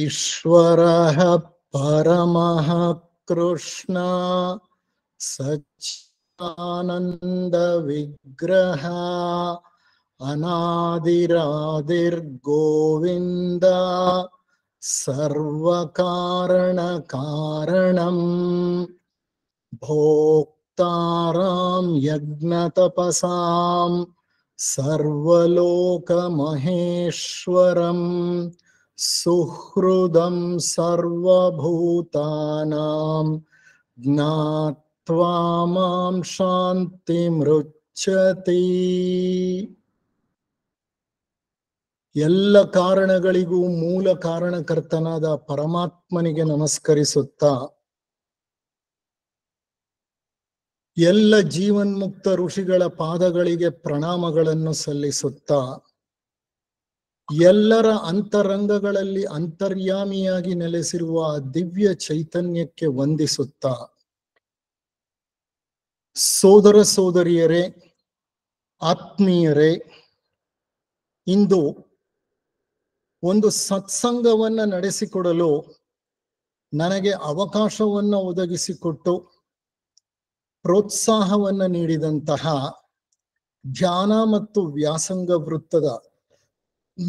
ईश्वरः परमः कृष्णा सच्चानन्दविग्रहा अनादिरादिर्गोविन्द सर्वकारणकारणम् भोक्तारां यज्ञतपसां सर्वलोकमहेश्वरम् ಸರ್ವಭೂತಾನಾಂ ಜ್ಞಾತ್ವಾ ಮಾಂ मां ಶಾಂತಿಮೃಚ್ಛತಿ ಎಲ್ಲ ಕಾರಣಗಳಿಗೂ ಮೂಲ ಕಾರಣಕರ್ತನಾದ ಪರಮಾತ್ಮನಿಗೆ ನಮಸ್ಕರಿಸುತ್ತ ಎಲ್ಲ ಜೀವನ್ಮುಕ್ತ ಋಷಿಗಳ ಪಾದಗಳಿಗೆ ಪ್ರಣಾಮಗಳನ್ನು ಸಲ್ಲಿಸುತ್ತಾ ಎಲ್ಲರ ಅಂತರಂಗಗಳಲ್ಲಿ ಅಂತರ್ಯಾಮಿಯಾಗಿ ನೆಲೆಸಿರುವ ದಿವ್ಯ ಚೈತನ್ಯಕ್ಕೆ ವಂದಿಸುತ್ತಾ ಸೋದರ ಸೋದರಿಯರೇ ಆತ್ಮೀಯರೇ ಇಂದು ಒಂದು ಸತ್ಸಂಗವನ್ನು ನಡೆಸಿಕೊಡಲು ನನಗೆ ಅವಕಾಶವನ್ನು ಒದಗಿಸಿಕೊಟ್ಟು ಪ್ರೋತ್ಸಾಹವನ್ನು ನೀಡಿದಂತಹ ಧ್ಯಾನ ಮತ್ತು ವ್ಯಾಸಂಗ ವೃತ್ತದ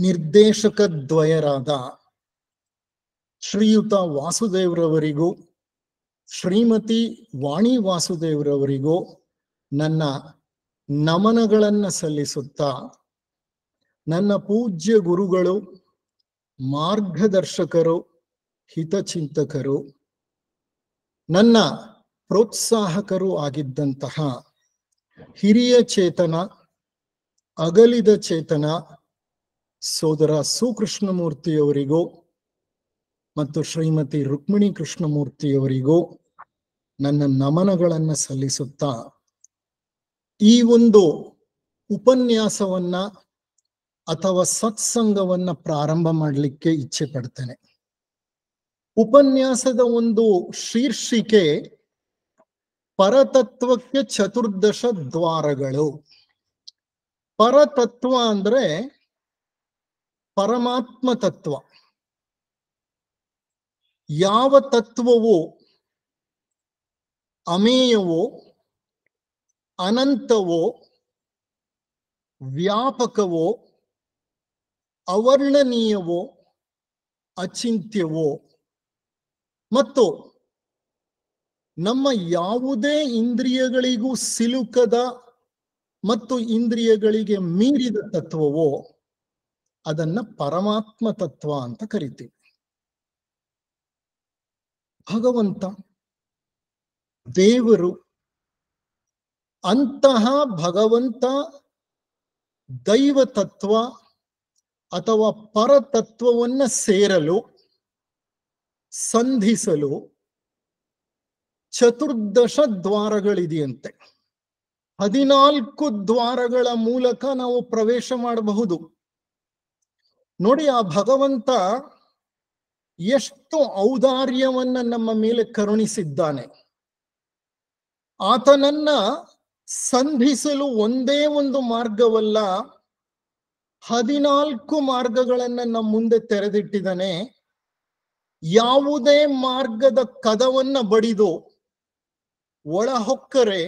ನಿರ್ದೇಶಕ ದ್ವಯರಾದ ಶ್ರೀಯುತ ವಾಸುದೇವ್ರವರಿಗೂ ಶ್ರೀಮತಿ ವಾಣಿ ವಾಸುದೇವ್ರವರಿಗೂ ನನ್ನ ನಮನಗಳನ್ನು ಸಲ್ಲಿಸುತ್ತಾ ನನ್ನ ಪೂಜ್ಯ ಗುರುಗಳು ಮಾರ್ಗದರ್ಶಕರು ಹಿತಚಿಂತಕರು ನನ್ನ ಪ್ರೋತ್ಸಾಹಕರು ಆಗಿದ್ದಂತಹ ಹಿರಿಯ ಚೇತನ ಅಗಲಿದ ಚೇತನ ಸೋದರ ಸುಕೃಷ್ಣಮೂರ್ತಿಯವರಿಗೂ ಮತ್ತು ಶ್ರೀಮತಿ ರುಕ್ಮಿಣಿ ಕೃಷ್ಣಮೂರ್ತಿಯವರಿಗೂ ನನ್ನ ನಮನಗಳನ್ನು ಸಲ್ಲಿಸುತ್ತಾ ಈ ಒಂದು ಉಪನ್ಯಾಸವನ್ನ ಅಥವಾ ಸತ್ಸಂಗವನ್ನ ಪ್ರಾರಂಭ ಮಾಡಲಿಕ್ಕೆ ಇಚ್ಛೆ ಪಡ್ತೇನೆ ಉಪನ್ಯಾಸದ ಒಂದು ಶೀರ್ಷಿಕೆ ಪರತತ್ವಕ್ಕೆ ಚತುರ್ದಶ ದ್ವಾರಗಳು ಪರತತ್ವ ಅಂದ್ರೆ ಪರಮಾತ್ಮ ತತ್ವ ಯಾವ ತತ್ವವೋ ಅಮೇಯವೋ ಅನಂತವೋ ವ್ಯಾಪಕವೋ ಅವರ್ಣನೀಯವೋ ಅಚಿಂತ್ಯವೋ ಮತ್ತು ನಮ್ಮ ಯಾವುದೇ ಇಂದ್ರಿಯಗಳಿಗೂ ಸಿಲುಕದ ಮತ್ತು ಇಂದ್ರಿಯಗಳಿಗೆ ಮೀರಿದ ತತ್ವವೋ ಅದನ್ನ ಪರಮಾತ್ಮ ತತ್ವ ಅಂತ ಕರಿತೀವಿ ಭಗವಂತ ದೇವರು ಅಂತಹ ಭಗವಂತ ದೈವ ತತ್ವ ಅಥವಾ ಪರತತ್ವವನ್ನ ಸೇರಲು ಸಂಧಿಸಲು ಚತುರ್ದಶ ದ್ವಾರಗಳಿದೆಯಂತೆ ಹದಿನಾಲ್ಕು ದ್ವಾರಗಳ ಮೂಲಕ ನಾವು ಪ್ರವೇಶ ಮಾಡಬಹುದು ನೋಡಿ ಆ ಭಗವಂತ ಎಷ್ಟು ಔದಾರ್ಯವನ್ನ ನಮ್ಮ ಮೇಲೆ ಕರುಣಿಸಿದ್ದಾನೆ ಆತನನ್ನ ಸಂಧಿಸಲು ಒಂದೇ ಒಂದು ಮಾರ್ಗವಲ್ಲ ಹದಿನಾಲ್ಕು ಮಾರ್ಗಗಳನ್ನ ನಮ್ಮ ಮುಂದೆ ತೆರೆದಿಟ್ಟಿದ್ದಾನೆ ಯಾವುದೇ ಮಾರ್ಗದ ಕದವನ್ನ ಬಡಿದು ಒಳಹೊಕ್ಕರೆ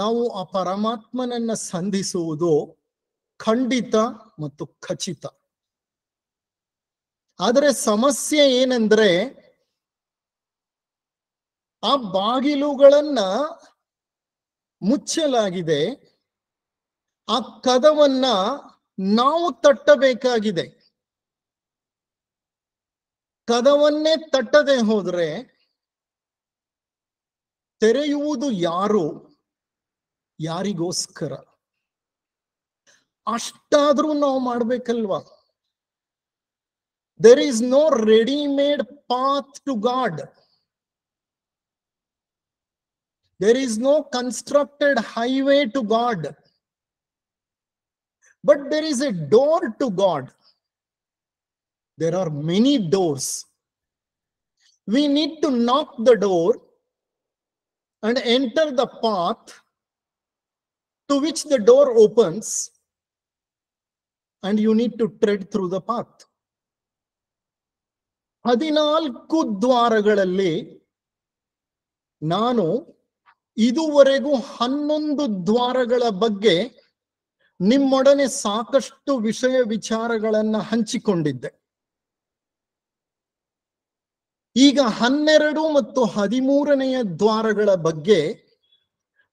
ನಾವು ಆ ಪರಮಾತ್ಮನನ್ನ ಸಂಧಿಸುವುದು ಖಂಡಿತ ಮತ್ತು ಖಚಿತ ಆದರೆ ಸಮಸ್ಯೆ ಏನಂದ್ರೆ ಆ ಬಾಗಿಲುಗಳನ್ನ ಮುಚ್ಚಲಾಗಿದೆ ಆ ಕದವನ್ನ ನಾವು ತಟ್ಟಬೇಕಾಗಿದೆ ಕದವನ್ನೇ ತಟ್ಟದೆ ಹೋದ್ರೆ ತೆರೆಯುವುದು ಯಾರು ಯಾರಿಗೋಸ್ಕರ ಅಷ್ಟಾದ್ರೂ ನಾವು ಮಾಡ್ಬೇಕಲ್ವಾ there is no readymade path to God there is no constructed highway to God but there is a door to God there are many doors we need to knock the door and enter the path to which the door opens and you need to tread through the path. ಹದಿನಾಲ್ಕು ದ್ವಾರಗಳಲ್ಲಿ ನಾನು ಇದುವರೆಗೂ ಹನ್ನೊಂದು ದ್ವಾರಗಳ ಬಗ್ಗೆ ನಿಮ್ಮೊಡನೆ ಸಾಕಷ್ಟು ವಿಷಯ ವಿಚಾರಗಳನ್ನ ಹಂಚಿಕೊಂಡಿದ್ದೆ ಈಗ ಹನ್ನೆರಡು ಮತ್ತು ಹದಿಮೂರನೆಯ ದ್ವಾರಗಳ ಬಗ್ಗೆ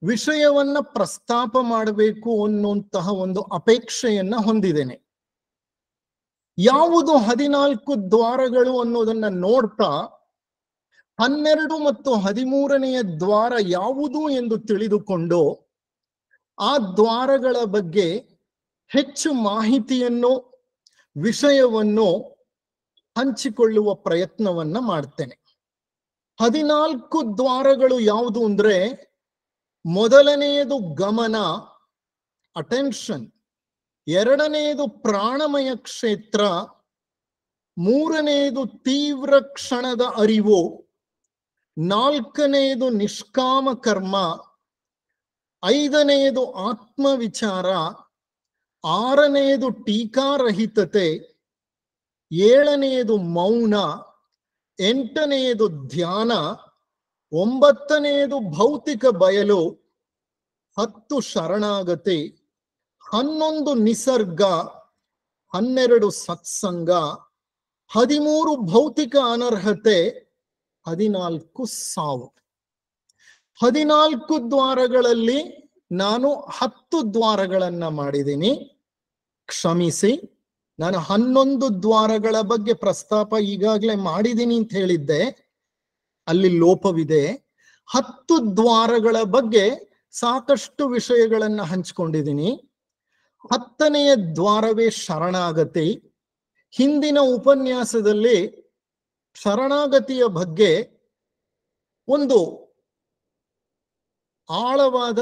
ವಿಷಯವನ್ನ ಪ್ರಸ್ತಾಪ ಮಾಡಬೇಕು ಅನ್ನುವಂತಹ ಒಂದು ಅಪೇಕ್ಷೆಯನ್ನ ಹೊಂದಿದ್ದೇನೆ ಯಾವುದು ಹದಿನಾಲ್ಕು ದ್ವಾರಗಳು ಅನ್ನೋದನ್ನ ನೋಡ್ತಾ ಹನ್ನೆರಡು ಮತ್ತು ಹದಿಮೂರನೆಯ ದ್ವಾರ ಯಾವುದು ಎಂದು ತಿಳಿದುಕೊಂಡು ಆ ದ್ವಾರಗಳ ಬಗ್ಗೆ ಹೆಚ್ಚು ಮಾಹಿತಿಯನ್ನು ವಿಷಯವನ್ನು ಹಂಚಿಕೊಳ್ಳುವ ಪ್ರಯತ್ನವನ್ನ ಮಾಡ್ತೇನೆ ಹದಿನಾಲ್ಕು ದ್ವಾರಗಳು ಯಾವುದು ಅಂದ್ರೆ ಮೊದಲನೆಯದು ಗಮನ ಅಟೆನ್ಷನ್ ಎರಡನೆಯದು ಪ್ರಾಣಮಯ ಕ್ಷೇತ್ರ ಮೂರನೆಯದು ತೀವ್ರ ಕ್ಷಣದ ಅರಿವು ನಾಲ್ಕನೆಯದು ನಿಷ್ಕಾಮ ಕರ್ಮ ಐದನೆಯದು ಆತ್ಮವಿಚಾರ ಆರನೆಯದು ಟೀಕಾರಹಿತತೆ ಏಳನೆಯದು ಮೌನ ಎಂಟನೆಯದು ಧ್ಯಾನ ಒಂಬತ್ತನೆಯದು ಭೌತಿಕ ಬಯಲು ಹತ್ತು ಶರಣಾಗತಿ ಹನ್ನೊಂದು ನಿಸರ್ಗ ಹನ್ನೆರಡು ಸತ್ಸಂಗ ಹದಿಮೂರು ಭೌತಿಕ ಅನರ್ಹತೆ ಹದಿನಾಲ್ಕು ಸಾವು ಹದಿನಾಲ್ಕು ದ್ವಾರಗಳಲ್ಲಿ ನಾನು ಹತ್ತು ದ್ವಾರಗಳನ್ನ ಮಾಡಿದ್ದೀನಿ ಕ್ಷಮಿಸಿ ನಾನು ಹನ್ನೊಂದು ದ್ವಾರಗಳ ಬಗ್ಗೆ ಪ್ರಸ್ತಾಪ ಈಗಾಗಲೇ ಮಾಡಿದ್ದೀನಿ ಅಂತ ಹೇಳಿದ್ದೆ ಅಲ್ಲಿ ಲೋಪವಿದೆ ಹತ್ತು ದ್ವಾರಗಳ ಬಗ್ಗೆ ಸಾಕಷ್ಟು ವಿಷಯಗಳನ್ನ ಹಂಚಿಕೊಂಡಿದ್ದೀನಿ ಹತ್ತನೆಯ ದ್ವಾರವೇ ಶರಣಾಗತಿ ಹಿಂದಿನ ಉಪನ್ಯಾಸದಲ್ಲಿ ಶರಣಾಗತಿಯ ಬಗ್ಗೆ ಒಂದು ಆಳವಾದ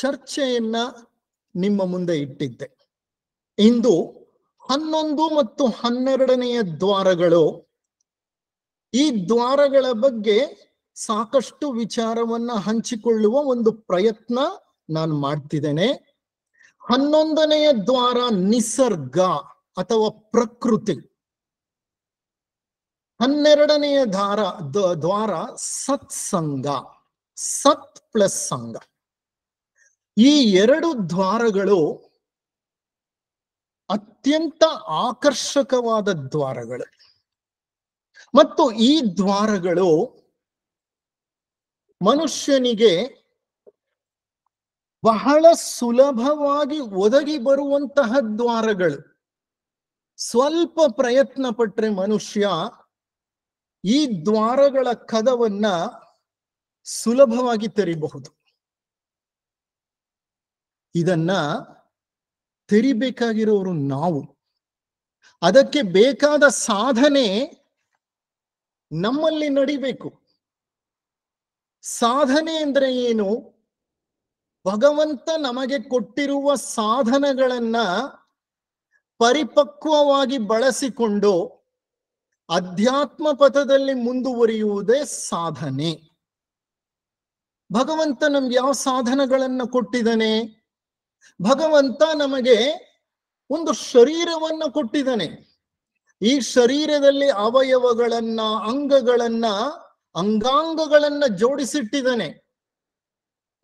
ಚರ್ಚೆಯನ್ನ ನಿಮ್ಮ ಮುಂದೆ ಇಟ್ಟಿದ್ದೆ ಇಂದು ಹನ್ನೊಂದು ಮತ್ತು ಹನ್ನೆರಡನೆಯ ದ್ವಾರಗಳು ಈ ದ್ವಾರಗಳ ಬಗ್ಗೆ ಸಾಕಷ್ಟು ವಿಚಾರವನ್ನ ಹಂಚಿಕೊಳ್ಳುವ ಒಂದು ಪ್ರಯತ್ನ ನಾನು ಮಾಡ್ತಿದ್ದೇನೆ ಹನ್ನೊಂದನೆಯ ದ್ವಾರ ನಿಸರ್ಗ ಅಥವಾ ಪ್ರಕೃತಿ ಹನ್ನೆರಡನೆಯ ದಾರ ದ್ವಾರ ಸತ್ಸಂಗ ಸತ್ ಪ್ಲಸ್ ಸಂಘ ಈ ಎರಡು ದ್ವಾರಗಳು ಅತ್ಯಂತ ಆಕರ್ಷಕವಾದ ದ್ವಾರಗಳು ಮತ್ತು ಈ ದ್ವಾರಗಳು ಮನುಷ್ಯನಿಗೆ ಬಹಳ ಸುಲಭವಾಗಿ ಒದಗಿ ಬರುವಂತಹ ದ್ವಾರಗಳು ಸ್ವಲ್ಪ ಪ್ರಯತ್ನ ಪಟ್ರೆ ಮನುಷ್ಯ ಈ ದ್ವಾರಗಳ ಕದವನ್ನ ಸುಲಭವಾಗಿ ತೆರಿಬಹುದು ಇದನ್ನ ತೆರಿಬೇಕಾಗಿರೋರು ನಾವು ಅದಕ್ಕೆ ಬೇಕಾದ ಸಾಧನೆ ನಮ್ಮಲ್ಲಿ ನಡಿಬೇಕು ಸಾಧನೆ ಅಂದ್ರೆ ಏನು ಭಗವಂತ ನಮಗೆ ಕೊಟ್ಟಿರುವ ಸಾಧನಗಳನ್ನ ಪರಿಪಕ್ವವಾಗಿ ಬಳಸಿಕೊಂಡು ಅಧ್ಯಾತ್ಮ ಪಥದಲ್ಲಿ ಮುಂದುವರಿಯುವುದೇ ಸಾಧನೆ ಭಗವಂತ ನಮ್ಗೆ ಯಾವ ಸಾಧನಗಳನ್ನ ಕೊಟ್ಟಿದ್ದಾನೆ ಭಗವಂತ ನಮಗೆ ಒಂದು ಶರೀರವನ್ನ ಕೊಟ್ಟಿದ್ದಾನೆ ಈ ಶರೀರದಲ್ಲಿ ಅವಯವಗಳನ್ನ ಅಂಗಗಳನ್ನ ಅಂಗಾಂಗಗಳನ್ನ ಜೋಡಿಸಿಟ್ಟಿದ್ದಾನೆ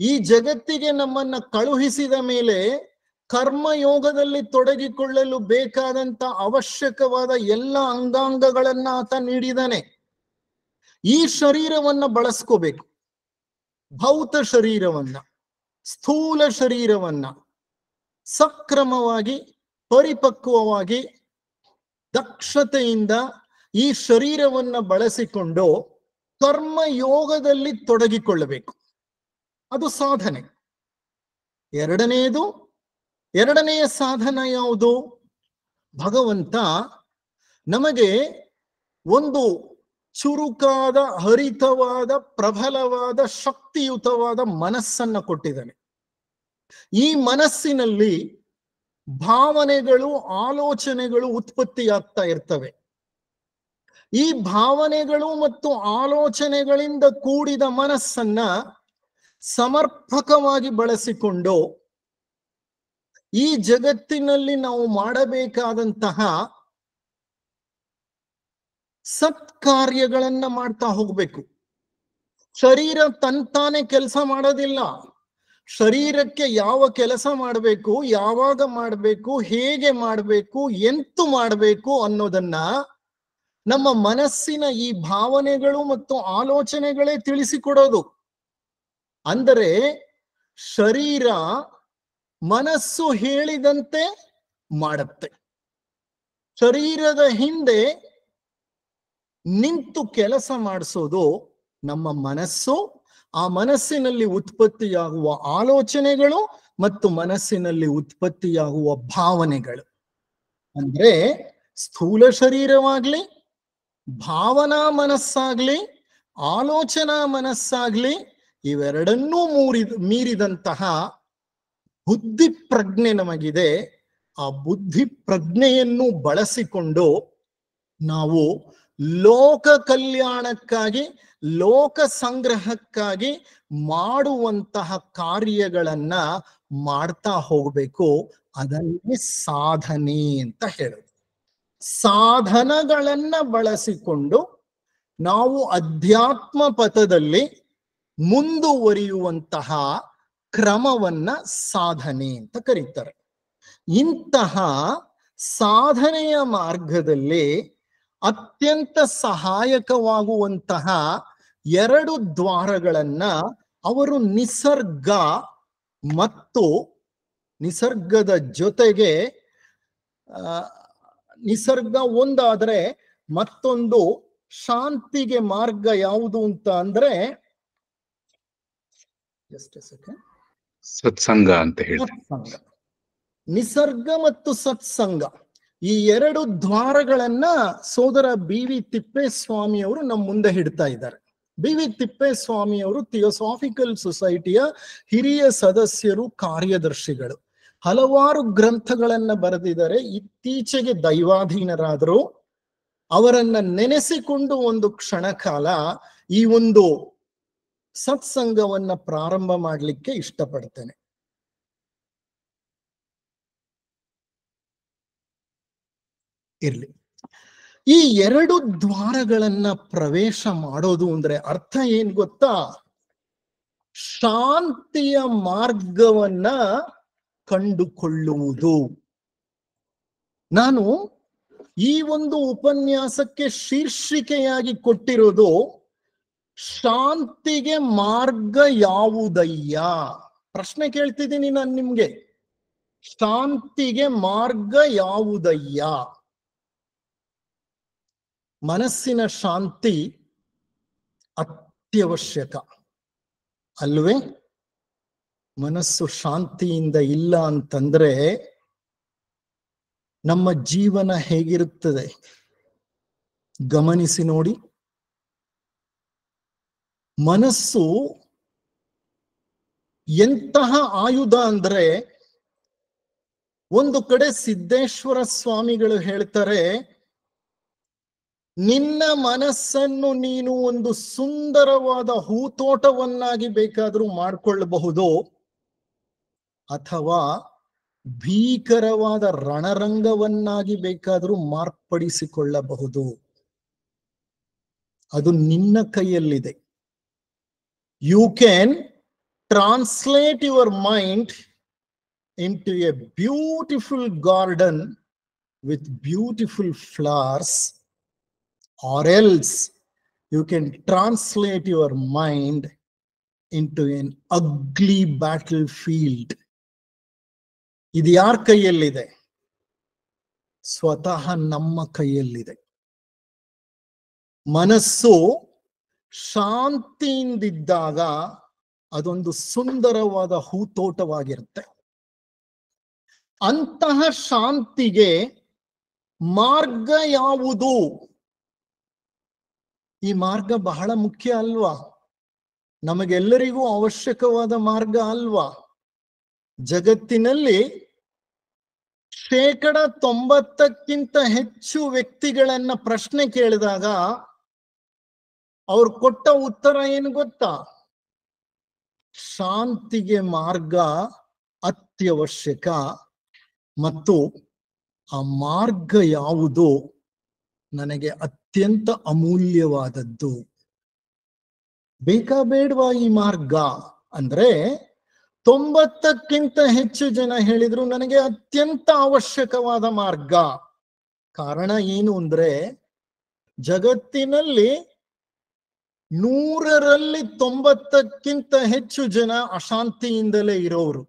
ಈ ಜಗತ್ತಿಗೆ ನಮ್ಮನ್ನ ಕಳುಹಿಸಿದ ಮೇಲೆ ಕರ್ಮಯೋಗದಲ್ಲಿ ತೊಡಗಿಕೊಳ್ಳಲು ಬೇಕಾದಂತ ಅವಶ್ಯಕವಾದ ಎಲ್ಲ ಅಂಗಾಂಗಗಳನ್ನ ಆತ ನೀಡಿದಾನೆ ಈ ಶರೀರವನ್ನ ಬಳಸ್ಕೋಬೇಕು ಭೌತ ಶರೀರವನ್ನ ಸ್ಥೂಲ ಶರೀರವನ್ನ ಸಕ್ರಮವಾಗಿ ಪರಿಪಕ್ವವಾಗಿ ದಕ್ಷತೆಯಿಂದ ಈ ಶರೀರವನ್ನು ಬಳಸಿಕೊಂಡು ಕರ್ಮ ಯೋಗದಲ್ಲಿ ತೊಡಗಿಕೊಳ್ಳಬೇಕು ಅದು ಸಾಧನೆ ಎರಡನೆಯದು ಎರಡನೆಯ ಸಾಧನ ಯಾವುದು ಭಗವಂತ ನಮಗೆ ಒಂದು ಚುರುಕಾದ ಹರಿತವಾದ ಪ್ರಬಲವಾದ ಶಕ್ತಿಯುತವಾದ ಮನಸ್ಸನ್ನ ಕೊಟ್ಟಿದ್ದಾನೆ ಈ ಮನಸ್ಸಿನಲ್ಲಿ ಭಾವನೆಗಳು ಆಲೋಚನೆಗಳು ಉತ್ಪತ್ತಿಯಾಗ್ತಾ ಇರ್ತವೆ ಈ ಭಾವನೆಗಳು ಮತ್ತು ಆಲೋಚನೆಗಳಿಂದ ಕೂಡಿದ ಮನಸ್ಸನ್ನ ಸಮರ್ಪಕವಾಗಿ ಬಳಸಿಕೊಂಡು ಈ ಜಗತ್ತಿನಲ್ಲಿ ನಾವು ಮಾಡಬೇಕಾದಂತಹ ಸತ್ಕಾರ್ಯಗಳನ್ನ ಮಾಡ್ತಾ ಹೋಗ್ಬೇಕು ಶರೀರ ತಂತಾನೆ ಕೆಲಸ ಮಾಡೋದಿಲ್ಲ ಶರೀರಕ್ಕೆ ಯಾವ ಕೆಲಸ ಮಾಡಬೇಕು ಯಾವಾಗ ಮಾಡಬೇಕು ಹೇಗೆ ಮಾಡಬೇಕು ಎಂತು ಮಾಡಬೇಕು ಅನ್ನೋದನ್ನ ನಮ್ಮ ಮನಸ್ಸಿನ ಈ ಭಾವನೆಗಳು ಮತ್ತು ಆಲೋಚನೆಗಳೇ ತಿಳಿಸಿಕೊಡೋದು ಅಂದರೆ ಶರೀರ ಮನಸ್ಸು ಹೇಳಿದಂತೆ ಮಾಡುತ್ತೆ ಶರೀರದ ಹಿಂದೆ ನಿಂತು ಕೆಲಸ ಮಾಡಿಸೋದು ನಮ್ಮ ಮನಸ್ಸು ಆ ಮನಸ್ಸಿನಲ್ಲಿ ಉತ್ಪತ್ತಿಯಾಗುವ ಆಲೋಚನೆಗಳು ಮತ್ತು ಮನಸ್ಸಿನಲ್ಲಿ ಉತ್ಪತ್ತಿಯಾಗುವ ಭಾವನೆಗಳು ಅಂದ್ರೆ ಸ್ಥೂಲ ಶರೀರವಾಗ್ಲಿ ಭಾವನಾ ಮನಸ್ಸಾಗ್ಲಿ ಆಲೋಚನಾ ಮನಸ್ಸಾಗ್ಲಿ ಇವೆರಡನ್ನೂ ಮೂರಿ ಮೀರಿದಂತಹ ಬುದ್ಧಿ ಪ್ರಜ್ಞೆ ನಮಗಿದೆ ಆ ಬುದ್ಧಿ ಪ್ರಜ್ಞೆಯನ್ನು ಬಳಸಿಕೊಂಡು ನಾವು ಲೋಕ ಕಲ್ಯಾಣಕ್ಕಾಗಿ ಲೋಕ ಸಂಗ್ರಹಕ್ಕಾಗಿ ಮಾಡುವಂತಹ ಕಾರ್ಯಗಳನ್ನ ಮಾಡ್ತಾ ಹೋಗ್ಬೇಕು ಅದನ್ನೇ ಸಾಧನೆ ಅಂತ ಹೇಳುದು ಸಾಧನಗಳನ್ನ ಬಳಸಿಕೊಂಡು ನಾವು ಅಧ್ಯಾತ್ಮ ಪಥದಲ್ಲಿ ಮುಂದುವರಿಯುವಂತಹ ಕ್ರಮವನ್ನ ಸಾಧನೆ ಅಂತ ಕರೀತಾರೆ ಇಂತಹ ಸಾಧನೆಯ ಮಾರ್ಗದಲ್ಲಿ ಅತ್ಯಂತ ಸಹಾಯಕವಾಗುವಂತಹ ಎರಡು ದ್ವಾರಗಳನ್ನ ಅವರು ನಿಸರ್ಗ ಮತ್ತು ನಿಸರ್ಗದ ಜೊತೆಗೆ ನಿಸರ್ಗ ಒಂದಾದ್ರೆ ಮತ್ತೊಂದು ಶಾಂತಿಗೆ ಮಾರ್ಗ ಯಾವುದು ಅಂತ ಅಂದ್ರೆ ಸತ್ಸಂಗ ಅಂತ ಹೇಳಿ ನಿಸರ್ಗ ಮತ್ತು ಸತ್ಸಂಗ ಈ ಎರಡು ದ್ವಾರಗಳನ್ನ ಸೋದರ ಬಿ ವಿ ತಿಪ್ಪೇಸ್ವಾಮಿ ಅವರು ನಮ್ಮ ಮುಂದೆ ಹಿಡ್ತಾ ಇದ್ದಾರೆ ಬಿ ವಿ ತಿಪ್ಪೇಸ್ವಾಮಿ ಅವರು ಥಿಯೋಸಾಫಿಕಲ್ ಸೊಸೈಟಿಯ ಹಿರಿಯ ಸದಸ್ಯರು ಕಾರ್ಯದರ್ಶಿಗಳು ಹಲವಾರು ಗ್ರಂಥಗಳನ್ನ ಬರೆದಿದ್ದಾರೆ ಇತ್ತೀಚೆಗೆ ದೈವಾಧೀನರಾದರು ಅವರನ್ನ ನೆನೆಸಿಕೊಂಡು ಒಂದು ಕ್ಷಣಕಾಲ ಈ ಒಂದು ಸತ್ಸಂಗವನ್ನ ಪ್ರಾರಂಭ ಮಾಡಲಿಕ್ಕೆ ಇಷ್ಟಪಡ್ತೇನೆ ಇರಲಿ ಈ ಎರಡು ದ್ವಾರಗಳನ್ನ ಪ್ರವೇಶ ಮಾಡೋದು ಅಂದ್ರೆ ಅರ್ಥ ಏನ್ ಗೊತ್ತಾ ಶಾಂತಿಯ ಮಾರ್ಗವನ್ನ ಕಂಡುಕೊಳ್ಳುವುದು ನಾನು ಈ ಒಂದು ಉಪನ್ಯಾಸಕ್ಕೆ ಶೀರ್ಷಿಕೆಯಾಗಿ ಕೊಟ್ಟಿರೋದು ಶಾಂತಿಗೆ ಮಾರ್ಗ ಯಾವುದಯ್ಯ ಪ್ರಶ್ನೆ ಕೇಳ್ತಿದ್ದೀನಿ ನಾನು ನಿಮ್ಗೆ ಶಾಂತಿಗೆ ಮಾರ್ಗ ಯಾವುದಯ್ಯ ಮನಸ್ಸಿನ ಶಾಂತಿ ಅತ್ಯವಶ್ಯಕ ಅಲ್ವೇ ಮನಸ್ಸು ಶಾಂತಿಯಿಂದ ಇಲ್ಲ ಅಂತಂದ್ರೆ ನಮ್ಮ ಜೀವನ ಹೇಗಿರುತ್ತದೆ ಗಮನಿಸಿ ನೋಡಿ ಮನಸ್ಸು ಎಂತಹ ಆಯುಧ ಅಂದ್ರೆ ಒಂದು ಕಡೆ ಸಿದ್ದೇಶ್ವರ ಸ್ವಾಮಿಗಳು ಹೇಳ್ತಾರೆ ನಿನ್ನ ಮನಸ್ಸನ್ನು ನೀನು ಒಂದು ಸುಂದರವಾದ ಹೂತೋಟವನ್ನಾಗಿ ಬೇಕಾದರೂ ಮಾಡಿಕೊಳ್ಳಬಹುದು ಅಥವಾ ಭೀಕರವಾದ ರಣರಂಗವನ್ನಾಗಿ ಬೇಕಾದರೂ ಮಾರ್ಪಡಿಸಿಕೊಳ್ಳಬಹುದು ಅದು ನಿನ್ನ ಕೈಯಲ್ಲಿದೆ you can translate your mind into a beautiful garden with beautiful flowers or else you can translate your mind into an ugly battlefield ಇದು ಯಾರ ಕೈಯಲ್ಲಿದೆ ಸ್ವತಃ ನಮ್ಮ ಕೈಯಲ್ಲಿದೆ ಮನಸ್ಸು ಶಾಂತಿಯಿಂದಿದ್ದಾಗ ಅದೊಂದು ಸುಂದರವಾದ ಹೂತೋಟವಾಗಿರುತ್ತೆ ಅಂತಹ ಶಾಂತಿಗೆ ಮಾರ್ಗ ಯಾವುದು ಈ ಮಾರ್ಗ ಬಹಳ ಮುಖ್ಯ ಅಲ್ವಾ ನಮಗೆಲ್ಲರಿಗೂ ಅವಶ್ಯಕವಾದ ಮಾರ್ಗ ಅಲ್ವಾ ಜಗತ್ತಿನಲ್ಲಿ ಶೇಕಡ ತೊಂಬತ್ತಕ್ಕಿಂತ ಹೆಚ್ಚು ವ್ಯಕ್ತಿಗಳನ್ನ ಪ್ರಶ್ನೆ ಕೇಳಿದಾಗ ಅವ್ರು ಕೊಟ್ಟ ಉತ್ತರ ಏನು ಗೊತ್ತಾ ಶಾಂತಿಗೆ ಮಾರ್ಗ ಅತ್ಯವಶ್ಯಕ ಮತ್ತು ಆ ಮಾರ್ಗ ಯಾವುದು ನನಗೆ ಅತ್ಯಂತ ಅಮೂಲ್ಯವಾದದ್ದು ಬೇಕಾಬೇಡ್ವಾ ಈ ಮಾರ್ಗ ಅಂದ್ರೆ ತೊಂಬತ್ತಕ್ಕಿಂತ ಹೆಚ್ಚು ಜನ ಹೇಳಿದ್ರು ನನಗೆ ಅತ್ಯಂತ ಅವಶ್ಯಕವಾದ ಮಾರ್ಗ ಕಾರಣ ಏನು ಅಂದ್ರೆ ಜಗತ್ತಿನಲ್ಲಿ ನೂರರಲ್ಲಿ ತೊಂಬತ್ತಕ್ಕಿಂತ ಹೆಚ್ಚು ಜನ ಅಶಾಂತಿಯಿಂದಲೇ ಇರೋರು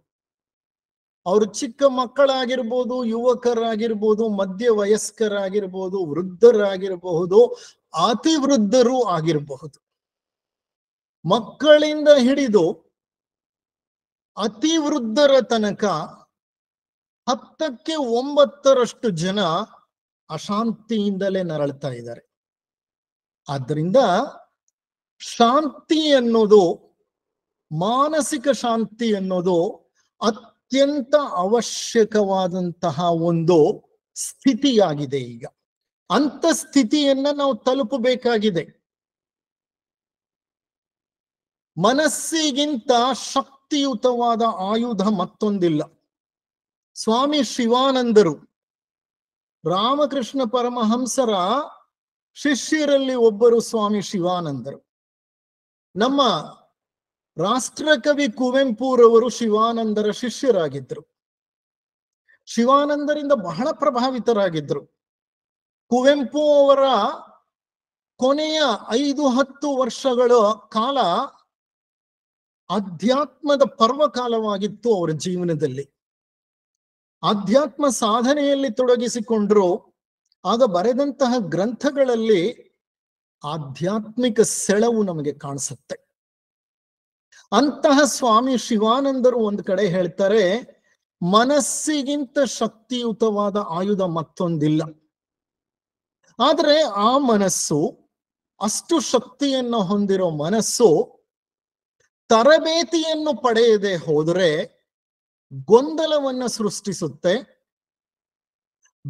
ಅವರು ಚಿಕ್ಕ ಮಕ್ಕಳಾಗಿರ್ಬೋದು ಯುವಕರಾಗಿರ್ಬೋದು ಮಧ್ಯ ವಯಸ್ಕರಾಗಿರ್ಬೋದು ವೃದ್ಧರಾಗಿರಬಹುದು ಅತಿವೃದ್ಧರು ವೃದ್ಧರು ಆಗಿರಬಹುದು ಮಕ್ಕಳಿಂದ ಹಿಡಿದು ಅತಿ ವೃದ್ಧರ ತನಕ ಹತ್ತಕ್ಕೆ ಒಂಬತ್ತರಷ್ಟು ಜನ ಅಶಾಂತಿಯಿಂದಲೇ ನರಳ್ತಾ ಇದ್ದಾರೆ ಆದ್ರಿಂದ ಶಾಂತಿ ಅನ್ನೋದು ಮಾನಸಿಕ ಶಾಂತಿ ಅನ್ನೋದು ಅತ್ಯಂತ ಅವಶ್ಯಕವಾದಂತಹ ಒಂದು ಸ್ಥಿತಿಯಾಗಿದೆ ಈಗ ಅಂತ ಸ್ಥಿತಿಯನ್ನ ನಾವು ತಲುಪಬೇಕಾಗಿದೆ ಮನಸ್ಸಿಗಿಂತ ಶಕ್ತಿಯುತವಾದ ಆಯುಧ ಮತ್ತೊಂದಿಲ್ಲ ಸ್ವಾಮಿ ಶಿವಾನಂದರು ರಾಮಕೃಷ್ಣ ಪರಮಹಂಸರ ಶಿಷ್ಯರಲ್ಲಿ ಒಬ್ಬರು ಸ್ವಾಮಿ ಶಿವಾನಂದರು ನಮ್ಮ ರಾಷ್ಟ್ರಕವಿ ಕುವೆಂಪುರವರು ಶಿವಾನಂದರ ಶಿಷ್ಯರಾಗಿದ್ದರು ಶಿವಾನಂದರಿಂದ ಬಹಳ ಪ್ರಭಾವಿತರಾಗಿದ್ದರು ಕುವೆಂಪು ಅವರ ಕೊನೆಯ ಐದು ಹತ್ತು ವರ್ಷಗಳ ಕಾಲ ಅಧ್ಯಾತ್ಮದ ಪರ್ವಕಾಲವಾಗಿತ್ತು ಅವರ ಜೀವನದಲ್ಲಿ ಅಧ್ಯಾತ್ಮ ಸಾಧನೆಯಲ್ಲಿ ತೊಡಗಿಸಿಕೊಂಡ್ರು ಆಗ ಬರೆದಂತಹ ಗ್ರಂಥಗಳಲ್ಲಿ ಆಧ್ಯಾತ್ಮಿಕ ಸೆಳವು ನಮಗೆ ಕಾಣಿಸುತ್ತೆ ಅಂತಹ ಸ್ವಾಮಿ ಶಿವಾನಂದರು ಒಂದು ಕಡೆ ಹೇಳ್ತಾರೆ ಮನಸ್ಸಿಗಿಂತ ಶಕ್ತಿಯುತವಾದ ಆಯುಧ ಮತ್ತೊಂದಿಲ್ಲ ಆದರೆ ಆ ಮನಸ್ಸು ಅಷ್ಟು ಶಕ್ತಿಯನ್ನು ಹೊಂದಿರೋ ಮನಸ್ಸು ತರಬೇತಿಯನ್ನು ಪಡೆಯದೆ ಹೋದರೆ ಗೊಂದಲವನ್ನು ಸೃಷ್ಟಿಸುತ್ತೆ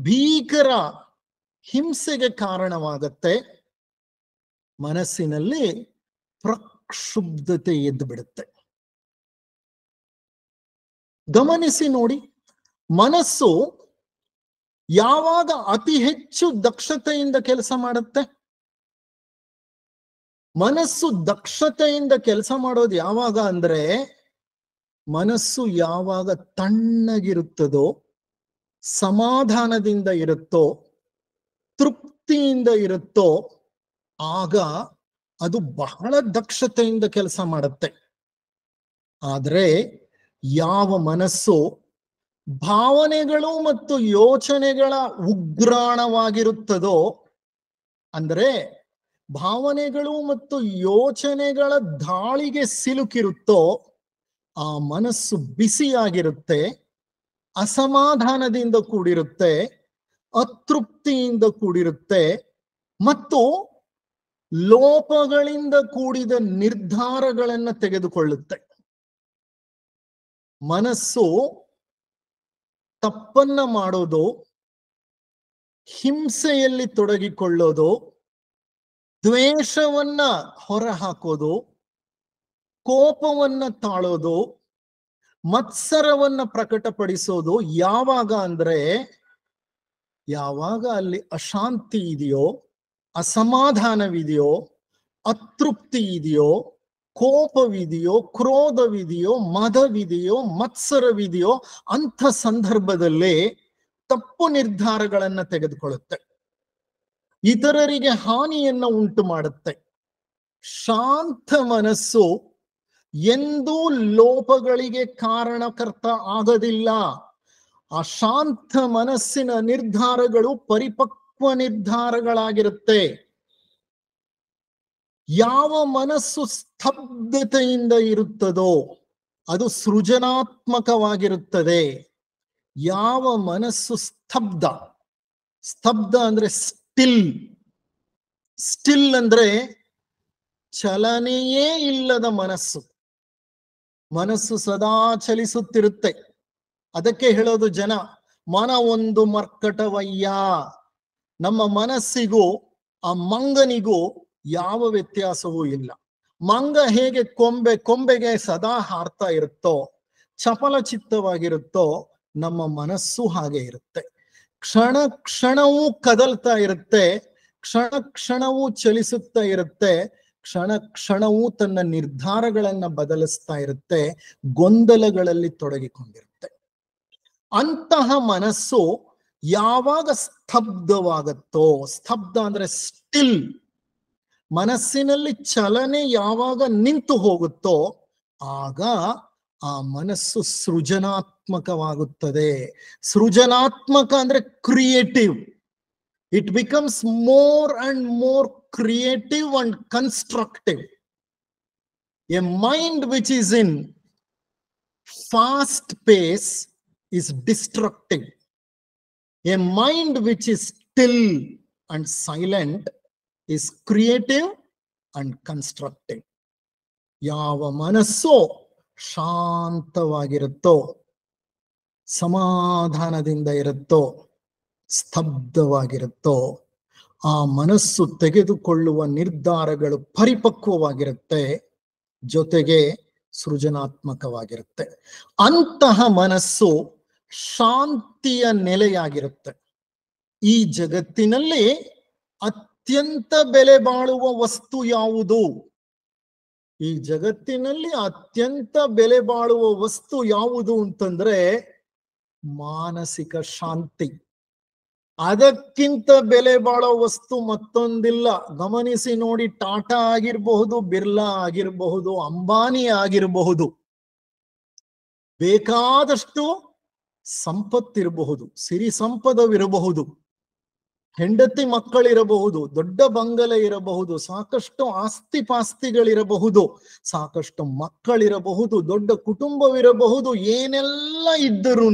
ಭೀಕರ ಹಿಂಸೆಗೆ ಕಾರಣವಾಗತ್ತೆ ಮನಸ್ಸಿನಲ್ಲಿ ಕ್ಷುಬ್ಧತೆ ಎದ್ದು ಬಿಡುತ್ತೆ ಗಮನಿಸಿ ನೋಡಿ ಮನಸ್ಸು ಯಾವಾಗ ಅತಿ ಹೆಚ್ಚು ದಕ್ಷತೆಯಿಂದ ಕೆಲಸ ಮಾಡುತ್ತೆ ಮನಸ್ಸು ದಕ್ಷತೆಯಿಂದ ಕೆಲಸ ಮಾಡೋದು ಯಾವಾಗ ಅಂದ್ರೆ ಮನಸ್ಸು ಯಾವಾಗ ತಣ್ಣಗಿರುತ್ತದೋ ಸಮಾಧಾನದಿಂದ ಇರುತ್ತೋ ತೃಪ್ತಿಯಿಂದ ಇರುತ್ತೋ ಆಗ ಅದು ಬಹಳ ದಕ್ಷತೆಯಿಂದ ಕೆಲಸ ಮಾಡುತ್ತೆ ಆದರೆ ಯಾವ ಮನಸ್ಸು ಭಾವನೆಗಳು ಮತ್ತು ಯೋಚನೆಗಳ ಉಗ್ರಾಣವಾಗಿರುತ್ತದೋ ಅಂದರೆ ಭಾವನೆಗಳು ಮತ್ತು ಯೋಚನೆಗಳ ದಾಳಿಗೆ ಸಿಲುಕಿರುತ್ತೋ ಆ ಮನಸ್ಸು ಬಿಸಿಯಾಗಿರುತ್ತೆ ಅಸಮಾಧಾನದಿಂದ ಕೂಡಿರುತ್ತೆ ಅತೃಪ್ತಿಯಿಂದ ಕೂಡಿರುತ್ತೆ ಮತ್ತು ಲೋಪಗಳಿಂದ ಕೂಡಿದ ನಿರ್ಧಾರಗಳನ್ನ ತೆಗೆದುಕೊಳ್ಳುತ್ತೆ ಮನಸ್ಸು ತಪ್ಪನ್ನ ಮಾಡೋದು ಹಿಂಸೆಯಲ್ಲಿ ತೊಡಗಿಕೊಳ್ಳೋದು ದ್ವೇಷವನ್ನ ಹೊರಹಾಕೋದು ಕೋಪವನ್ನ ತಾಳೋದು ಮತ್ಸರವನ್ನ ಪ್ರಕಟಪಡಿಸೋದು ಯಾವಾಗ ಅಂದ್ರೆ ಯಾವಾಗ ಅಲ್ಲಿ ಅಶಾಂತಿ ಇದೆಯೋ ಅಸಮಾಧಾನವಿದೆಯೋ ಅತೃಪ್ತಿ ಇದೆಯೋ ಕೋಪವಿದೆಯೋ ಕ್ರೋಧವಿದೆಯೋ ಮದವಿದೆಯೋ ಮತ್ಸರವಿದೆಯೋ ಅಂಥ ಸಂದರ್ಭದಲ್ಲೇ ತಪ್ಪು ನಿರ್ಧಾರಗಳನ್ನ ತೆಗೆದುಕೊಳ್ಳುತ್ತೆ ಇತರರಿಗೆ ಹಾನಿಯನ್ನ ಉಂಟು ಮಾಡುತ್ತೆ ಶಾಂತ ಮನಸ್ಸು ಎಂದೂ ಲೋಪಗಳಿಗೆ ಕಾರಣಕರ್ತ ಆಗದಿಲ್ಲ ಆ ಶಾಂತ ಮನಸ್ಸಿನ ನಿರ್ಧಾರಗಳು ಪರಿಪಕ್ವ ತತ್ವ ನಿರ್ಧಾರಗಳಾಗಿರುತ್ತೆ ಯಾವ ಮನಸ್ಸು ಸ್ತಬ್ಧತೆಯಿಂದ ಇರುತ್ತದೋ ಅದು ಸೃಜನಾತ್ಮಕವಾಗಿರುತ್ತದೆ ಯಾವ ಮನಸ್ಸು ಸ್ತಬ್ಧ ಸ್ತಬ್ಧ ಅಂದ್ರೆ ಸ್ಟಿಲ್ ಸ್ಟಿಲ್ ಅಂದ್ರೆ ಚಲನೆಯೇ ಇಲ್ಲದ ಮನಸ್ಸು ಮನಸ್ಸು ಸದಾ ಚಲಿಸುತ್ತಿರುತ್ತೆ ಅದಕ್ಕೆ ಹೇಳೋದು ಜನ ಮನ ಒಂದು ಮರ್ಕಟವಯ್ಯ ನಮ್ಮ ಮನಸ್ಸಿಗೂ ಆ ಮಂಗನಿಗೂ ಯಾವ ವ್ಯತ್ಯಾಸವೂ ಇಲ್ಲ ಮಂಗ ಹೇಗೆ ಕೊಂಬೆ ಕೊಂಬೆಗೆ ಸದಾ ಹಾರ್ತಾ ಇರುತ್ತೋ ಚಪಲ ಚಿತ್ತವಾಗಿರುತ್ತೋ ನಮ್ಮ ಮನಸ್ಸು ಹಾಗೆ ಇರುತ್ತೆ ಕ್ಷಣ ಕ್ಷಣವೂ ಕದಲ್ತಾ ಇರುತ್ತೆ ಕ್ಷಣ ಕ್ಷಣವೂ ಚಲಿಸುತ್ತಾ ಇರುತ್ತೆ ಕ್ಷಣ ಕ್ಷಣವೂ ತನ್ನ ನಿರ್ಧಾರಗಳನ್ನ ಬದಲಿಸ್ತಾ ಇರುತ್ತೆ ಗೊಂದಲಗಳಲ್ಲಿ ತೊಡಗಿಕೊಂಡಿರುತ್ತೆ ಅಂತಹ ಮನಸ್ಸು ಯಾವಾಗ ಸ್ತಬ್ಧವಾಗತ್ತೋ ಸ್ತಬ್ಧ ಅಂದ್ರೆ ಸ್ಟಿಲ್ ಮನಸ್ಸಿನಲ್ಲಿ ಚಲನೆ ಯಾವಾಗ ನಿಂತು ಹೋಗುತ್ತೋ ಆಗ ಆ ಮನಸ್ಸು ಸೃಜನಾತ್ಮಕವಾಗುತ್ತದೆ ಸೃಜನಾತ್ಮಕ ಅಂದ್ರೆ creative it becomes more and more creative and constructive a mind which is in fast pace is destructive a mind which is still and silent is creative and constructive. ಯಾವ ಮನಸ್ಸು ಶಾಂತವಾಗಿರುತ್ತೋ ಸಮಾಧಾನದಿಂದ ಇರುತ್ತೋ ಸ್ತಬ್ಧವಾಗಿರುತ್ತೋ ಆ ಮನಸ್ಸು ತೆಗೆದುಕೊಳ್ಳುವ ನಿರ್ಧಾರಗಳು ಪರಿಪಕ್ವವಾಗಿರುತ್ತೆ ಜೊತೆಗೆ ಸೃಜನಾತ್ಮಕವಾಗಿರುತ್ತೆ ಅಂತಹ ಮನಸ್ಸು ಶಾಂತಿಯ ನೆಲೆಯಾಗಿರುತ್ತೆ ಈ ಜಗತ್ತಿನಲ್ಲಿ ಅತ್ಯಂತ ಬೆಲೆ ಬಾಳುವ ವಸ್ತು ಯಾವುದು ಈ ಜಗತ್ತಿನಲ್ಲಿ ಅತ್ಯಂತ ಬೆಲೆ ಬಾಳುವ ವಸ್ತು ಯಾವುದು ಅಂತಂದ್ರೆ ಮಾನಸಿಕ ಶಾಂತಿ ಅದಕ್ಕಿಂತ ಬೆಲೆ ಬಾಳೋ ವಸ್ತು ಮತ್ತೊಂದಿಲ್ಲ ಗಮನಿಸಿ ನೋಡಿ ಟಾಟಾ ಆಗಿರಬಹುದು ಬಿರ್ಲಾ ಆಗಿರಬಹುದು ಅಂಬಾನಿ ಆಗಿರಬಹುದು ಬೇಕಾದಷ್ಟು ಸಂಪತ್ತಿರಬಹುದು ಸಿರಿ ಸಂಪದವಿರಬಹುದು ಹೆಂಡತಿ ಮಕ್ಕಳಿರಬಹುದು ದೊಡ್ಡ ಬಂಗಲ ಇರಬಹುದು ಸಾಕಷ್ಟು ಆಸ್ತಿ ಪಾಸ್ತಿಗಳಿರಬಹುದು ಸಾಕಷ್ಟು ಮಕ್ಕಳಿರಬಹುದು ದೊಡ್ಡ ಕುಟುಂಬವಿರಬಹುದು ಏನೆಲ್ಲ ಇದ್ದರೂ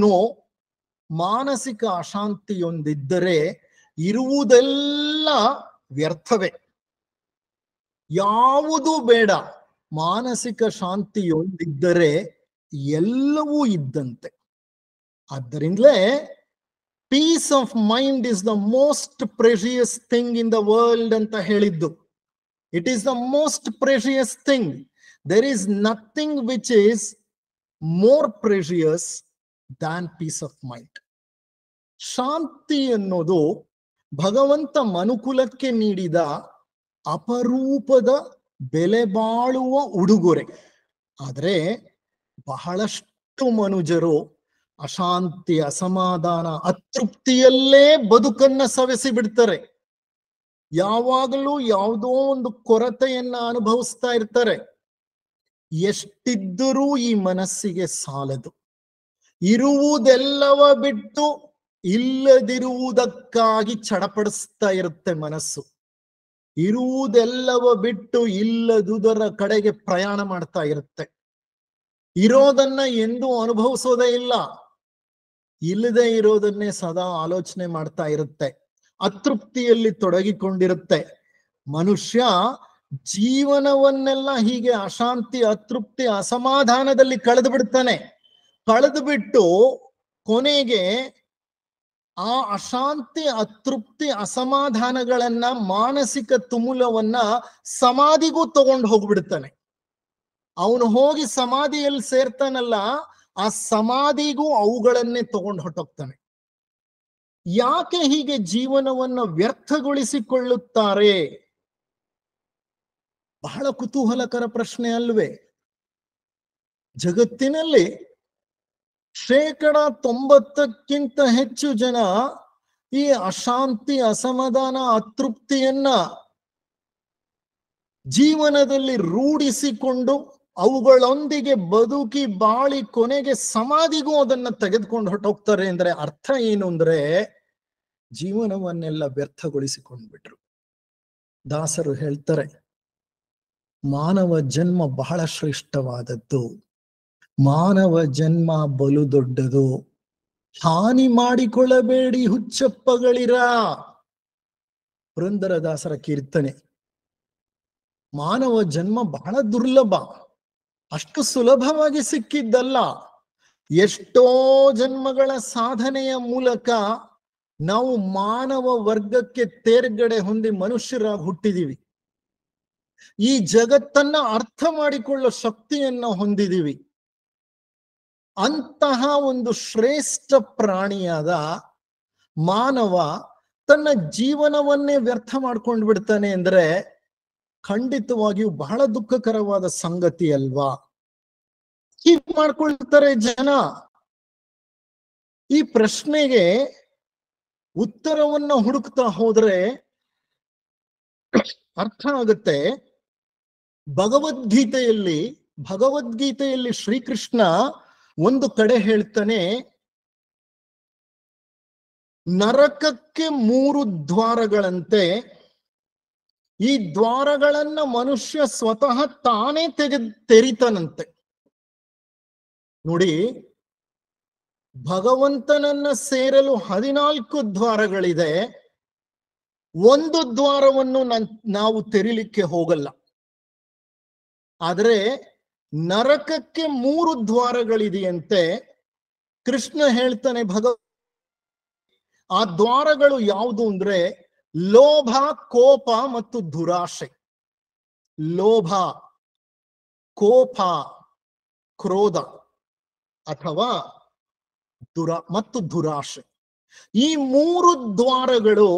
ಮಾನಸಿಕ ಅಶಾಂತಿಯೊಂದಿದ್ದರೆ ಇರುವುದೆಲ್ಲ ವ್ಯರ್ಥವೇ ಯಾವುದೂ ಬೇಡ ಮಾನಸಿಕ ಶಾಂತಿಯೊಂದಿದ್ದರೆ ಎಲ್ಲವೂ ಇದ್ದಂತೆ ಆದ್ದರಿಂದಲೇ peace of mind is the most precious thing in the world ಅಂತ ಹೇಳಿದ್ದು it is the most precious thing there is nothing which is more precious than peace of mind ಶಾಂತಿ ಅನ್ನೋದು ಭಗವಂತ ಮನುಕುಲಕ್ಕೆ ನೀಡಿದ ಅಪರೂಪದ ಬೆಲೆ ಬಾಳುವ ಉಡುಗೊರೆ ಆದರೆ ಬಹಳಷ್ಟು ಮನುಜರು ಅಶಾಂತಿ ಅಸಮಾಧಾನ ಅತೃಪ್ತಿಯಲ್ಲೇ ಬದುಕನ್ನ ಸವೆಸಿ ಬಿಡ್ತಾರೆ ಯಾವಾಗಲೂ ಯಾವುದೋ ಒಂದು ಕೊರತೆಯನ್ನ ಅನುಭವಿಸ್ತಾ ಇರ್ತಾರೆ ಎಷ್ಟಿದ್ದರೂ ಈ ಮನಸ್ಸಿಗೆ ಸಾಲದು ಇರುವುದೆಲ್ಲವ ಬಿಟ್ಟು ಇಲ್ಲದಿರುವುದಕ್ಕಾಗಿ ಚಡಪಡಿಸ್ತಾ ಇರುತ್ತೆ ಮನಸ್ಸು ಇರುವುದೆಲ್ಲವ ಬಿಟ್ಟು ಇಲ್ಲದುದರ ಕಡೆಗೆ ಪ್ರಯಾಣ ಮಾಡ್ತಾ ಇರುತ್ತೆ ಇರೋದನ್ನ ಎಂದೂ ಅನುಭವಿಸೋದೇ ಇಲ್ಲ ಇಲ್ಲದೆ ಇರೋದನ್ನೇ ಸದಾ ಆಲೋಚನೆ ಮಾಡ್ತಾ ಇರುತ್ತೆ ಅತೃಪ್ತಿಯಲ್ಲಿ ತೊಡಗಿಕೊಂಡಿರುತ್ತೆ ಮನುಷ್ಯ ಜೀವನವನ್ನೆಲ್ಲ ಹೀಗೆ ಅಶಾಂತಿ ಅತೃಪ್ತಿ ಅಸಮಾಧಾನದಲ್ಲಿ ಕಳೆದು ಬಿಡ್ತಾನೆ ಕಳೆದು ಬಿಟ್ಟು ಕೊನೆಗೆ ಆ ಅಶಾಂತಿ ಅತೃಪ್ತಿ ಅಸಮಾಧಾನಗಳನ್ನ ಮಾನಸಿಕ ತುಮುಲವನ್ನ ಸಮಾಧಿಗೂ ತಗೊಂಡು ಹೋಗ್ಬಿಡ್ತಾನೆ ಅವನು ಹೋಗಿ ಸಮಾಧಿಯಲ್ಲಿ ಸೇರ್ತಾನಲ್ಲ ಆ ಸಮಾಧಿಗೂ ಅವುಗಳನ್ನೇ ತಗೊಂಡು ಹೊಟ್ಟೋಗ್ತಾನೆ ಯಾಕೆ ಹೀಗೆ ಜೀವನವನ್ನ ವ್ಯರ್ಥಗೊಳಿಸಿಕೊಳ್ಳುತ್ತಾರೆ ಬಹಳ ಕುತೂಹಲಕರ ಪ್ರಶ್ನೆ ಅಲ್ವೇ ಜಗತ್ತಿನಲ್ಲಿ ಶೇಕಡ ತೊಂಬತ್ತಕ್ಕಿಂತ ಹೆಚ್ಚು ಜನ ಈ ಅಶಾಂತಿ ಅಸಮಾಧಾನ ಅತೃಪ್ತಿಯನ್ನ ಜೀವನದಲ್ಲಿ ರೂಢಿಸಿಕೊಂಡು ಅವುಗಳೊಂದಿಗೆ ಬದುಕಿ ಬಾಳಿ ಕೊನೆಗೆ ಸಮಾಧಿಗೂ ಅದನ್ನ ತೆಗೆದುಕೊಂಡು ಹೊರಟೋಗ್ತಾರೆ ಅಂದ್ರೆ ಅರ್ಥ ಏನು ಅಂದ್ರೆ ಜೀವನವನ್ನೆಲ್ಲ ವ್ಯರ್ಥಗೊಳಿಸಿಕೊಂಡ್ಬಿಟ್ರು ದಾಸರು ಹೇಳ್ತಾರೆ ಮಾನವ ಜನ್ಮ ಬಹಳ ಶ್ರೇಷ್ಠವಾದದ್ದು ಮಾನವ ಜನ್ಮ ಬಲು ದೊಡ್ಡದು ಹಾನಿ ಮಾಡಿಕೊಳ್ಳಬೇಡಿ ಹುಚ್ಚಪ್ಪಗಳಿರ ಪುರಂದರ ದಾಸರ ಕೀರ್ತನೆ ಮಾನವ ಜನ್ಮ ಬಹಳ ದುರ್ಲಭ ಅಷ್ಟು ಸುಲಭವಾಗಿ ಸಿಕ್ಕಿದ್ದಲ್ಲ ಎಷ್ಟೋ ಜನ್ಮಗಳ ಸಾಧನೆಯ ಮೂಲಕ ನಾವು ಮಾನವ ವರ್ಗಕ್ಕೆ ತೇರ್ಗಡೆ ಹೊಂದಿ ಮನುಷ್ಯರಾಗಿ ಹುಟ್ಟಿದೀವಿ ಈ ಜಗತ್ತನ್ನ ಅರ್ಥ ಮಾಡಿಕೊಳ್ಳೋ ಶಕ್ತಿಯನ್ನ ಹೊಂದಿದೀವಿ ಅಂತಹ ಒಂದು ಶ್ರೇಷ್ಠ ಪ್ರಾಣಿಯಾದ ಮಾನವ ತನ್ನ ಜೀವನವನ್ನೇ ವ್ಯರ್ಥ ಮಾಡ್ಕೊಂಡು ಬಿಡ್ತಾನೆ ಅಂದ್ರೆ ಖಂಡಿತವಾಗಿಯೂ ಬಹಳ ದುಃಖಕರವಾದ ಸಂಗತಿ ಅಲ್ವಾ ಹೀಗ್ ಮಾಡ್ಕೊಳ್ತಾರೆ ಜನ ಈ ಪ್ರಶ್ನೆಗೆ ಉತ್ತರವನ್ನ ಹುಡುಕ್ತಾ ಹೋದ್ರೆ ಅರ್ಥ ಆಗುತ್ತೆ ಭಗವದ್ಗೀತೆಯಲ್ಲಿ ಭಗವದ್ಗೀತೆಯಲ್ಲಿ ಶ್ರೀಕೃಷ್ಣ ಒಂದು ಕಡೆ ಹೇಳ್ತಾನೆ ನರಕಕ್ಕೆ ಮೂರು ದ್ವಾರಗಳಂತೆ ಈ ದ್ವಾರಗಳನ್ನ ಮನುಷ್ಯ ಸ್ವತಃ ತಾನೇ ತೆಗೆದ್ ತೆರಿತಾನಂತೆ ನೋಡಿ ಭಗವಂತನನ್ನ ಸೇರಲು ಹದಿನಾಲ್ಕು ದ್ವಾರಗಳಿದೆ ಒಂದು ದ್ವಾರವನ್ನು ನಾವು ತೆರಿಲಿಕ್ಕೆ ಹೋಗಲ್ಲ ಆದರೆ ನರಕಕ್ಕೆ ಮೂರು ದ್ವಾರಗಳಿದೆಯಂತೆ ಕೃಷ್ಣ ಹೇಳ್ತಾನೆ ಭಗವ ಆ ದ್ವಾರಗಳು ಯಾವುದು ಅಂದ್ರೆ ಲೋಭ ಕೋಪ ಮತ್ತು ದುರಾಶೆ ಲೋಭ ಕೋಪ ಕ್ರೋಧ ಅಥವಾ ದುರ ಮತ್ತು ದುರಾಶೆ ಈ ಮೂರು ದ್ವಾರಗಳು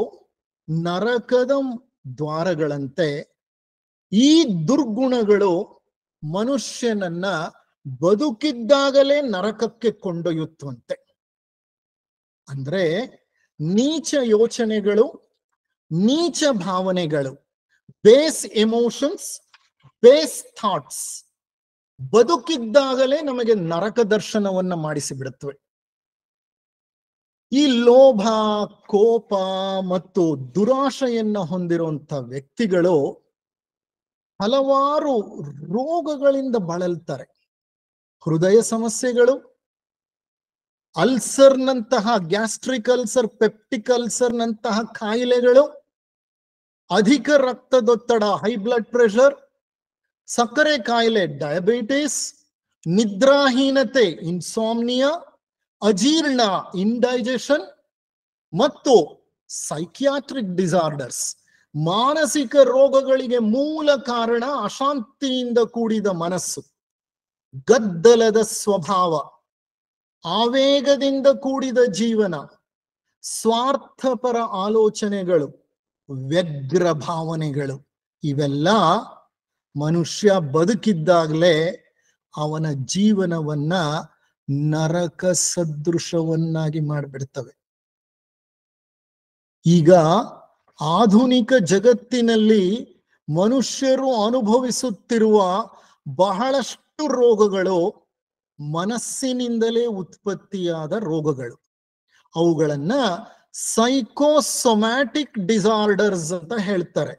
ನರಕದ ದ್ವಾರಗಳಂತೆ ಈ ದುರ್ಗುಣಗಳು ಮನುಷ್ಯನನ್ನ ಬದುಕಿದ್ದಾಗಲೇ ನರಕಕ್ಕೆ ಕೊಂಡೊಯ್ಯುತ್ತಂತೆ ಅಂದ್ರೆ ನೀಚ ಯೋಚನೆಗಳು ನೀಚ ಭಾವನೆಗಳು ಬೇಸ್ ಎಮೋಷನ್ಸ್ ಬೇಸ್ ಥಾಟ್ಸ್ ಬದುಕಿದ್ದಾಗಲೇ ನಮಗೆ ನರಕ ದರ್ಶನವನ್ನ ಮಾಡಿಸಿ ಬಿಡುತ್ತವೆ ಈ ಲೋಭ ಕೋಪ ಮತ್ತು ದುರಾಶೆಯನ್ನ ಹೊಂದಿರುವಂತ ವ್ಯಕ್ತಿಗಳು ಹಲವಾರು ರೋಗಗಳಿಂದ ಬಳಲ್ತಾರೆ ಹೃದಯ ಸಮಸ್ಯೆಗಳು ಅಲ್ಸರ್ನಂತಹ ಗ್ಯಾಸ್ಟ್ರಿಕ್ ಅಲ್ಸರ್ ಪೆಪ್ಟಿಕ್ ಅಲ್ಸರ್ನಂತಹ ಕಾಯಿಲೆಗಳು ಅಧಿಕ ರಕ್ತದೊತ್ತಡ ಹೈ ಬ್ಲಡ್ ಪ್ರೆಷರ್ ಸಕ್ಕರೆ ಕಾಯಿಲೆ ಡಯಾಬಿಟಿಸ್ ನಿದ್ರಾಹೀನತೆ ಇನ್ಸಾಮ್ನಿಯಾ ಅಜೀರ್ಣ ಇಂಡೈಜೆಷನ್ ಮತ್ತು ಸೈಕಿಯಾಟ್ರಿಕ್ ಡಿಸಾರ್ಡರ್ಸ್ ಮಾನಸಿಕ ರೋಗಗಳಿಗೆ ಮೂಲ ಕಾರಣ ಅಶಾಂತಿಯಿಂದ ಕೂಡಿದ ಮನಸ್ಸು ಗದ್ದಲದ ಸ್ವಭಾವ ಆವೇಗದಿಂದ ಕೂಡಿದ ಜೀವನ ಸ್ವಾರ್ಥಪರ ಆಲೋಚನೆಗಳು ವ್ಯಗ್ರ ಭಾವನೆಗಳು ಇವೆಲ್ಲ ಮನುಷ್ಯ ಬದುಕಿದ್ದಾಗಲೇ ಅವನ ಜೀವನವನ್ನ ನರಕ ಸದೃಶವನ್ನಾಗಿ ಮಾಡಿಬಿಡ್ತವೆ ಈಗ ಆಧುನಿಕ ಜಗತ್ತಿನಲ್ಲಿ ಮನುಷ್ಯರು ಅನುಭವಿಸುತ್ತಿರುವ ಬಹಳಷ್ಟು ರೋಗಗಳು ಮನಸ್ಸಿನಿಂದಲೇ ಉತ್ಪತ್ತಿಯಾದ ರೋಗಗಳು ಅವುಗಳನ್ನ ಸೈಕೋಸೊಮ್ಯಾಟಿಕ್ ಡಿಸಾರ್ಡರ್ಸ್ ಅಂತ ಹೇಳ್ತಾರೆ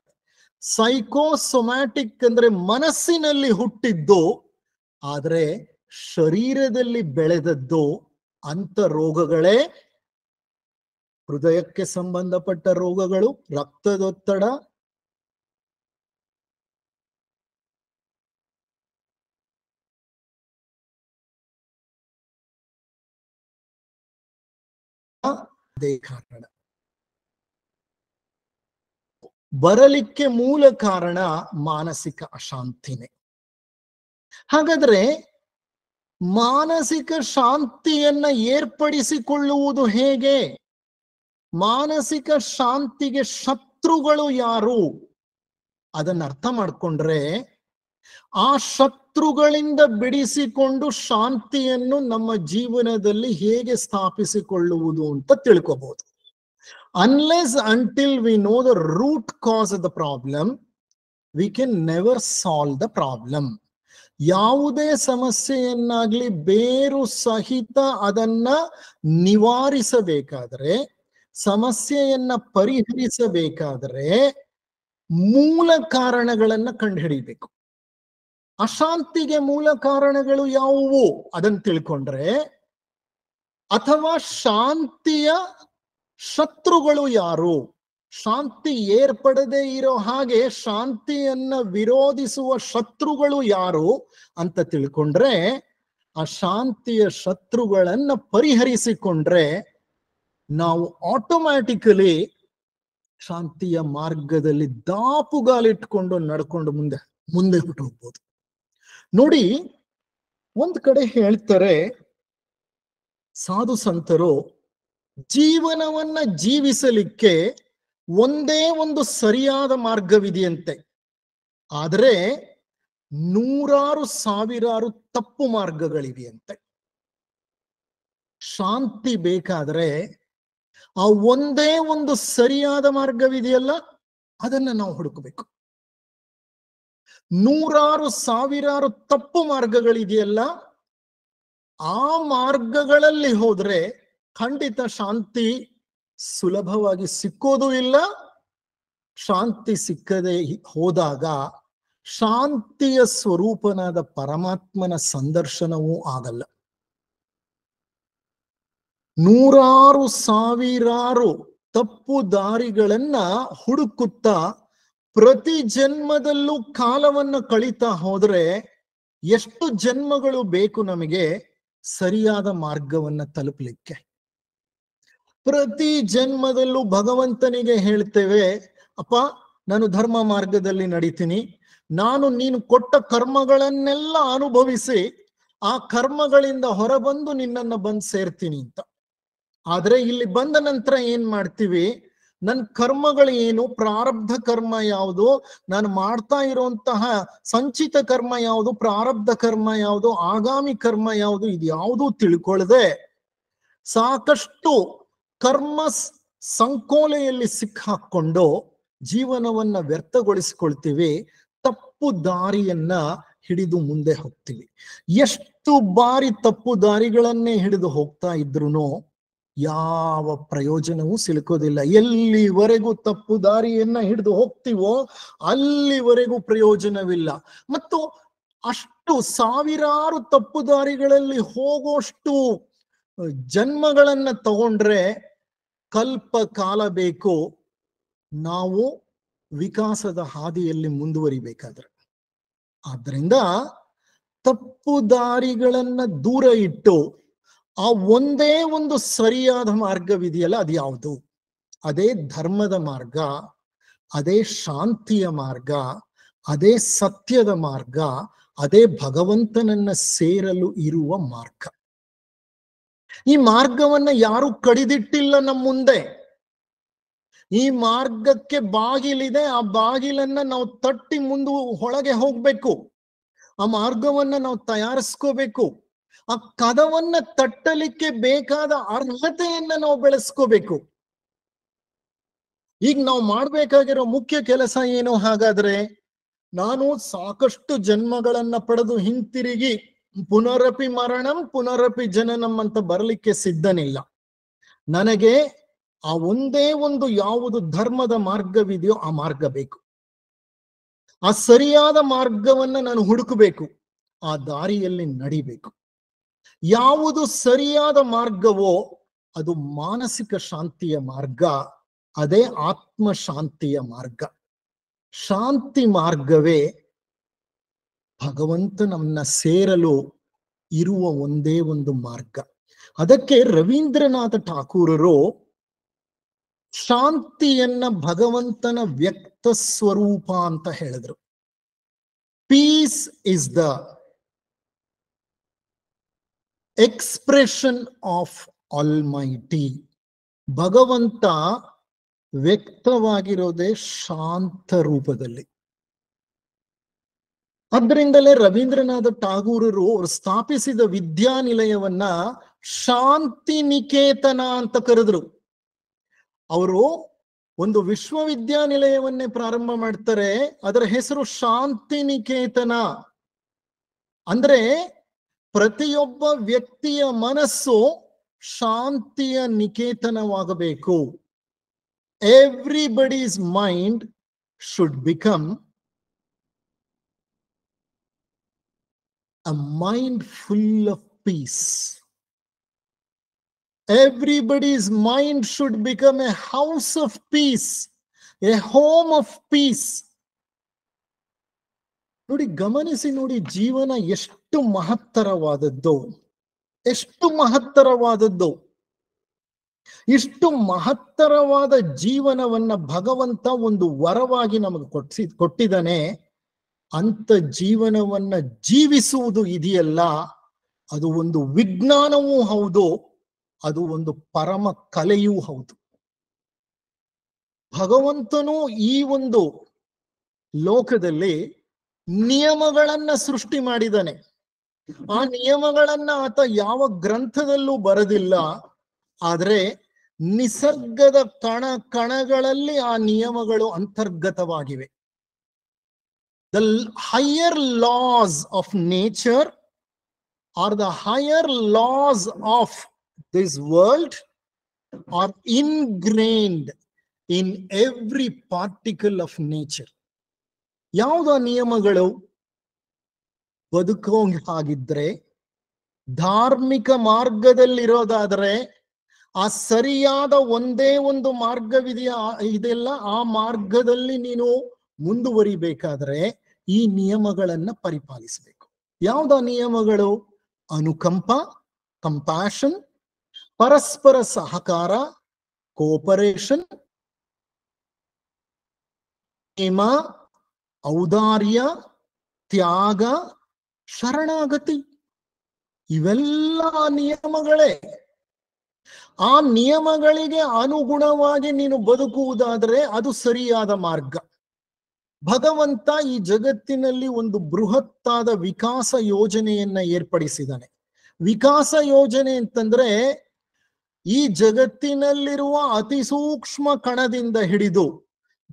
ಸೈಕೋಸೊಮ್ಯಾಟಿಕ್ ಅಂದ್ರೆ ಮನಸ್ಸಿನಲ್ಲಿ ಹುಟ್ಟಿದ್ದು ಆದರೆ ಶರೀರದಲ್ಲಿ ಬೆಳೆದದ್ದು ಅಂತ ರೋಗಗಳೇ ಹೃದಯಕ್ಕೆ ಸಂಬಂಧಪಟ್ಟ ರೋಗಗಳು ರಕ್ತದೊತ್ತಡ ಕಾರಣ ಬರಲಿಕ್ಕೆ ಮೂಲ ಕಾರಣ ಮಾನಸಿಕ ಅಶಾಂತಿನೇ ಹಾಗಾದ್ರೆ ಮಾನಸಿಕ ಶಾಂತಿಯನ್ನ ಏರ್ಪಡಿಸಿಕೊಳ್ಳುವುದು ಹೇಗೆ ಮಾನಸಿಕ ಶಾಂತಿಗೆ ಶತ್ರುಗಳು ಯಾರು ಅದನ್ನ ಅರ್ಥ ಮಾಡ್ಕೊಂಡ್ರೆ ಆ ಶತ್ರು ಶತ್ರುಗಳಿಂದ ಬಿಡಿಸಿಕೊಂಡು ಶಾಂತಿಯನ್ನು ನಮ್ಮ ಜೀವನದಲ್ಲಿ ಹೇಗೆ ಸ್ಥಾಪಿಸಿಕೊಳ್ಳುವುದು ಅಂತ ತಿಳ್ಕೋಬಹುದು unless until we know the root cause of the problem we can never solve the problem ಯಾವುದೇ ಸಮಸ್ಯೆಯನ್ನಾಗ್ಲಿ ಬೇರು ಸಹಿತ ಅದನ್ನ ನಿವಾರಿಸಬೇಕಾದ್ರೆ ಸಮಸ್ಯೆಯನ್ನ ಪರಿಹರಿಸಬೇಕಾದ್ರೆ ಮೂಲ ಕಾರಣಗಳನ್ನ ಕಂಡುಹಿಡಿಬೇಕು ಅಶಾಂತಿಗೆ ಮೂಲ ಕಾರಣಗಳು ಯಾವುವು ಅದನ್ನು ತಿಳ್ಕೊಂಡ್ರೆ ಅಥವಾ ಶಾಂತಿಯ ಶತ್ರುಗಳು ಯಾರು ಶಾಂತಿ ಏರ್ಪಡದೆ ಇರೋ ಹಾಗೆ ಶಾಂತಿಯನ್ನ ವಿರೋಧಿಸುವ ಶತ್ರುಗಳು ಯಾರು ಅಂತ ತಿಳ್ಕೊಂಡ್ರೆ ಆ ಶಾಂತಿಯ ಶತ್ರುಗಳನ್ನ ಪರಿಹರಿಸಿಕೊಂಡ್ರೆ ನಾವು ಆಟೋಮ್ಯಾಟಿಕಲಿ ಶಾಂತಿಯ ಮಾರ್ಗದಲ್ಲಿ ದಾಪುಗಾಲಿಟ್ಕೊಂಡು ನಡ್ಕೊಂಡು ಮುಂದೆ ಮುಂದೆ ಬಿಟ್ಟು ಹೋಗ್ಬೋದು ನೋಡಿ ಒಂದ್ ಕಡೆ ಹೇಳ್ತಾರೆ ಸಾಧು ಸಂತರು ಜೀವನವನ್ನ ಜೀವಿಸಲಿಕ್ಕೆ ಒಂದೇ ಒಂದು ಸರಿಯಾದ ಮಾರ್ಗವಿದೆಯಂತೆ ಆದರೆ ನೂರಾರು ಸಾವಿರಾರು ತಪ್ಪು ಮಾರ್ಗಗಳಿವೆಯಂತೆ ಶಾಂತಿ ಬೇಕಾದರೆ ಆ ಒಂದೇ ಒಂದು ಸರಿಯಾದ ಮಾರ್ಗವಿದೆಯಲ್ಲ ಅದನ್ನ ನಾವು ಹುಡುಕಬೇಕು ನೂರಾರು ಸಾವಿರಾರು ತಪ್ಪು ಮಾರ್ಗಗಳಿದೆಯಲ್ಲ ಆ ಮಾರ್ಗಗಳಲ್ಲಿ ಹೋದ್ರೆ ಖಂಡಿತ ಶಾಂತಿ ಸುಲಭವಾಗಿ ಸಿಕ್ಕೋದು ಇಲ್ಲ ಶಾಂತಿ ಸಿಕ್ಕದೆ ಹೋದಾಗ ಶಾಂತಿಯ ಸ್ವರೂಪನಾದ ಪರಮಾತ್ಮನ ಸಂದರ್ಶನವೂ ಆಗಲ್ಲ ನೂರಾರು ಸಾವಿರಾರು ತಪ್ಪು ದಾರಿಗಳನ್ನ ಹುಡುಕುತ್ತಾ ಪ್ರತಿ ಜನ್ಮದಲ್ಲೂ ಕಾಲವನ್ನು ಕಳೀತಾ ಹೋದ್ರೆ ಎಷ್ಟು ಜನ್ಮಗಳು ಬೇಕು ನಮಗೆ ಸರಿಯಾದ ಮಾರ್ಗವನ್ನ ತಲುಪಲಿಕ್ಕೆ ಪ್ರತಿ ಜನ್ಮದಲ್ಲೂ ಭಗವಂತನಿಗೆ ಹೇಳ್ತೇವೆ ಅಪ್ಪ ನಾನು ಧರ್ಮ ಮಾರ್ಗದಲ್ಲಿ ನಡೀತೀನಿ ನಾನು ನೀನು ಕೊಟ್ಟ ಕರ್ಮಗಳನ್ನೆಲ್ಲ ಅನುಭವಿಸಿ ಆ ಕರ್ಮಗಳಿಂದ ಹೊರಬಂದು ನಿನ್ನನ್ನು ಬಂದು ಸೇರ್ತೀನಿ ಅಂತ ಆದ್ರೆ ಇಲ್ಲಿ ಬಂದ ನಂತರ ಏನ್ ಮಾಡ್ತೀವಿ ನನ್ನ ಕರ್ಮಗಳು ಏನು ಪ್ರಾರಬ್ಧ ಕರ್ಮ ಯಾವುದು ನಾನು ಮಾಡ್ತಾ ಇರುವಂತಹ ಸಂಚಿತ ಕರ್ಮ ಯಾವುದು ಪ್ರಾರಬ್ಧ ಕರ್ಮ ಯಾವುದು ಆಗಾಮಿ ಕರ್ಮ ಯಾವುದು ಇದು ಯಾವುದೂ ತಿಳ್ಕೊಳ್ಳದೆ ಸಾಕಷ್ಟು ಕರ್ಮ ಸಂಕೋಲೆಯಲ್ಲಿ ಸಿಕ್ಕಾಕೊಂಡು ಜೀವನವನ್ನ ವ್ಯರ್ಥಗೊಳಿಸಿಕೊಳ್ತೀವಿ ತಪ್ಪು ದಾರಿಯನ್ನ ಹಿಡಿದು ಮುಂದೆ ಹೋಗ್ತೀವಿ ಎಷ್ಟು ಬಾರಿ ತಪ್ಪು ದಾರಿಗಳನ್ನೇ ಹಿಡಿದು ಹೋಗ್ತಾ ಇದ್ರು ಯಾವ ಪ್ರಯೋಜನವೂ ಸಿಲುಕೋದಿಲ್ಲ ಎಲ್ಲಿವರೆಗೂ ತಪ್ಪು ದಾರಿಯನ್ನ ಹಿಡಿದು ಹೋಗ್ತೀವೋ ಅಲ್ಲಿವರೆಗೂ ಪ್ರಯೋಜನವಿಲ್ಲ ಮತ್ತು ಅಷ್ಟು ಸಾವಿರಾರು ತಪ್ಪು ದಾರಿಗಳಲ್ಲಿ ಹೋಗೋಷ್ಟು ಜನ್ಮಗಳನ್ನ ತಗೊಂಡ್ರೆ ಕಲ್ಪ ಕಾಲ ಬೇಕು ನಾವು ವಿಕಾಸದ ಹಾದಿಯಲ್ಲಿ ಮುಂದುವರಿಬೇಕಾದ್ರೆ ಆದ್ರಿಂದ ತಪ್ಪು ದಾರಿಗಳನ್ನ ದೂರ ಇಟ್ಟು ಆ ಒಂದೇ ಒಂದು ಸರಿಯಾದ ಮಾರ್ಗವಿದೆಯಲ್ಲ ಅದು ಯಾವುದು ಅದೇ ಧರ್ಮದ ಮಾರ್ಗ ಅದೇ ಶಾಂತಿಯ ಮಾರ್ಗ ಅದೇ ಸತ್ಯದ ಮಾರ್ಗ ಅದೇ ಭಗವಂತನನ್ನ ಸೇರಲು ಇರುವ ಮಾರ್ಗ ಈ ಮಾರ್ಗವನ್ನ ಯಾರು ಕಡಿದಿಟ್ಟಿಲ್ಲ ನಮ್ಮ ಮುಂದೆ ಈ ಮಾರ್ಗಕ್ಕೆ ಬಾಗಿಲಿದೆ ಆ ಬಾಗಿಲನ್ನ ನಾವು ತಟ್ಟಿ ಮುಂದೆ ಒಳಗೆ ಹೋಗ್ಬೇಕು ಆ ಮಾರ್ಗವನ್ನ ನಾವು ತಯಾರಿಸ್ಕೋಬೇಕು ಆ ಕದವನ್ನ ತಟ್ಟಲಿಕ್ಕೆ ಬೇಕಾದ ಅರ್ಹತೆಯನ್ನ ನಾವು ಬೆಳೆಸ್ಕೋಬೇಕು ಈಗ ನಾವು ಮಾಡ್ಬೇಕಾಗಿರೋ ಮುಖ್ಯ ಕೆಲಸ ಏನು ಹಾಗಾದ್ರೆ ನಾನು ಸಾಕಷ್ಟು ಜನ್ಮಗಳನ್ನ ಪಡೆದು ಹಿಂತಿರುಗಿ ಪುನರಪಿ ಮರಣಂ ಪುನರಪಿ ಜನನಂ ಅಂತ ಬರಲಿಕ್ಕೆ ಸಿದ್ಧನಿಲ್ಲ ನನಗೆ ಆ ಒಂದೇ ಒಂದು ಯಾವುದು ಧರ್ಮದ ಮಾರ್ಗವಿದೆಯೋ ಆ ಮಾರ್ಗ ಬೇಕು ಆ ಸರಿಯಾದ ಮಾರ್ಗವನ್ನ ನಾನು ಹುಡುಕಬೇಕು ಆ ದಾರಿಯಲ್ಲಿ ನಡಿಬೇಕು ಯಾವುದು ಸರಿಯಾದ ಮಾರ್ಗವೋ ಅದು ಮಾನಸಿಕ ಶಾಂತಿಯ ಮಾರ್ಗ ಅದೇ ಆತ್ಮ ಶಾಂತಿಯ ಮಾರ್ಗ ಶಾಂತಿ ಮಾರ್ಗವೇ ಭಗವಂತನನ್ನ ಸೇರಲು ಇರುವ ಒಂದೇ ಒಂದು ಮಾರ್ಗ ಅದಕ್ಕೆ ರವೀಂದ್ರನಾಥ ಠಾಕೂರರು ಶಾಂತಿಯನ್ನ ಭಗವಂತನ ವ್ಯಕ್ತ ಸ್ವರೂಪ ಅಂತ ಹೇಳಿದ್ರು peace is the expression of Almighty ಭಗವಂತ ವ್ಯಕ್ತವಾಗಿರೋದೇ ಶಾಂತ ರೂಪದಲ್ಲಿ ಅದರಿಂದಲೇ ರವೀಂದ್ರನಾಥ ಟಾಗೂರರು ಅವರು ಸ್ಥಾಪಿಸಿದ ವಿದ್ಯಾನಿಲಯವನ್ನ ಶಾಂತಿ ನಿಕೇತನ ಅಂತ ಕರೆದ್ರು ಅವರು ಒಂದು ವಿಶ್ವವಿದ್ಯಾನಿಲಯವನ್ನೇ ಪ್ರಾರಂಭ ಮಾಡ್ತಾರೆ ಅದರ ಹೆಸರು ಶಾಂತಿ ನಿಕೇತನ ಅಂದ್ರೆ ಪ್ರತಿಯೊಬ್ಬ ವ್ಯಕ್ತಿಯ ಮನಸ್ಸು ಶಾಂತಿಯ ನಿಕೇತನವಾಗಬೇಕು everybody's mind should become a mind full of peace everybody's mind should become a house of peace, a home of peace. ನೋಡಿ ಗಮನಿಸಿ ನೋಡಿ ಜೀವನ ಎಷ್ಟು ಎಷ್ಟು ಮಹತ್ತರವಾದದ್ದು ಎಷ್ಟು ಮಹತ್ತರವಾದದ್ದು ಇಷ್ಟು ಮಹತ್ತರವಾದ ಜೀವನವನ್ನ ಭಗವಂತ ಒಂದು ವರವಾಗಿ ನಮಗೆ ಕೊಟ್ಟಿ ಕೊಟ್ಟಿದ್ದಾನೆ ಅಂತ ಜೀವನವನ್ನ ಜೀವಿಸುವುದು ಇದೆಯಲ್ಲ ಅದು ಒಂದು ವಿಜ್ಞಾನವೂ ಹೌದು ಅದು ಒಂದು ಪರಮ ಕಲೆಯೂ ಹೌದು ಭಗವಂತನು ಈ ಒಂದು ಲೋಕದಲ್ಲಿ ನಿಯಮಗಳನ್ನ ಸೃಷ್ಟಿ ಮಾಡಿದನೆ ಆ ನಿಯಮಗಳನ್ನ ಆತ ಯಾವ ಗ್ರಂಥದಲ್ಲೂ ಬರೆದಿಲ್ಲ ಆದ್ರೆ ನಿಸರ್ಗದ ಕಣ ಕಣಗಳಲ್ಲಿ ಆ ನಿಯಮಗಳು ಅಂತರ್ಗತವಾಗಿವೆ the higher laws of nature are the higher laws of this world are ingrained in every particle of nature ಯಾವುದೋ ನಿಯಮಗಳು ಬದುಕೋ ಹಾಗಿದ್ರೆ ಧಾರ್ಮಿಕ ಮಾರ್ಗದಲ್ಲಿರೋದಾದ್ರೆ ಆ ಸರಿಯಾದ ಒಂದೇ ಒಂದು ಮಾರ್ಗವಿದೆಯಾ ಇದೆಲ್ಲ ಆ ಮಾರ್ಗದಲ್ಲಿ ನೀನು ಮುಂದುವರಿಬೇಕಾದ್ರೆ ಈ ನಿಯಮಗಳನ್ನ ಪರಿಪಾಲಿಸಬೇಕು ಯಾವ್ದ ನಿಯಮಗಳು ಅನುಕಂಪ ಕಂಪ್ಯಾಷನ್ ಪರಸ್ಪರ ಸಹಕಾರ ಕೋಪರೇಷನ್ ಔದಾರ್ಯ ತ್ಯಾಗ ಶರಣಾಗತಿ ಇವೆಲ್ಲ ನಿಯಮಗಳೇ ಆ ನಿಯಮಗಳಿಗೆ ಅನುಗುಣವಾಗಿ ನೀನು ಬದುಕುವುದಾದರೆ ಅದು ಸರಿಯಾದ ಮಾರ್ಗ ಭಗವಂತ ಈ ಜಗತ್ತಿನಲ್ಲಿ ಒಂದು ಬೃಹತ್ತಾದ ವಿಕಾಸ ಯೋಜನೆಯನ್ನ ಏರ್ಪಡಿಸಿದಾನೆ ವಿಕಾಸ ಯೋಜನೆ ಅಂತಂದ್ರೆ ಈ ಜಗತ್ತಿನಲ್ಲಿರುವ ಅತಿ ಸೂಕ್ಷ್ಮ ಕಣದಿಂದ ಹಿಡಿದು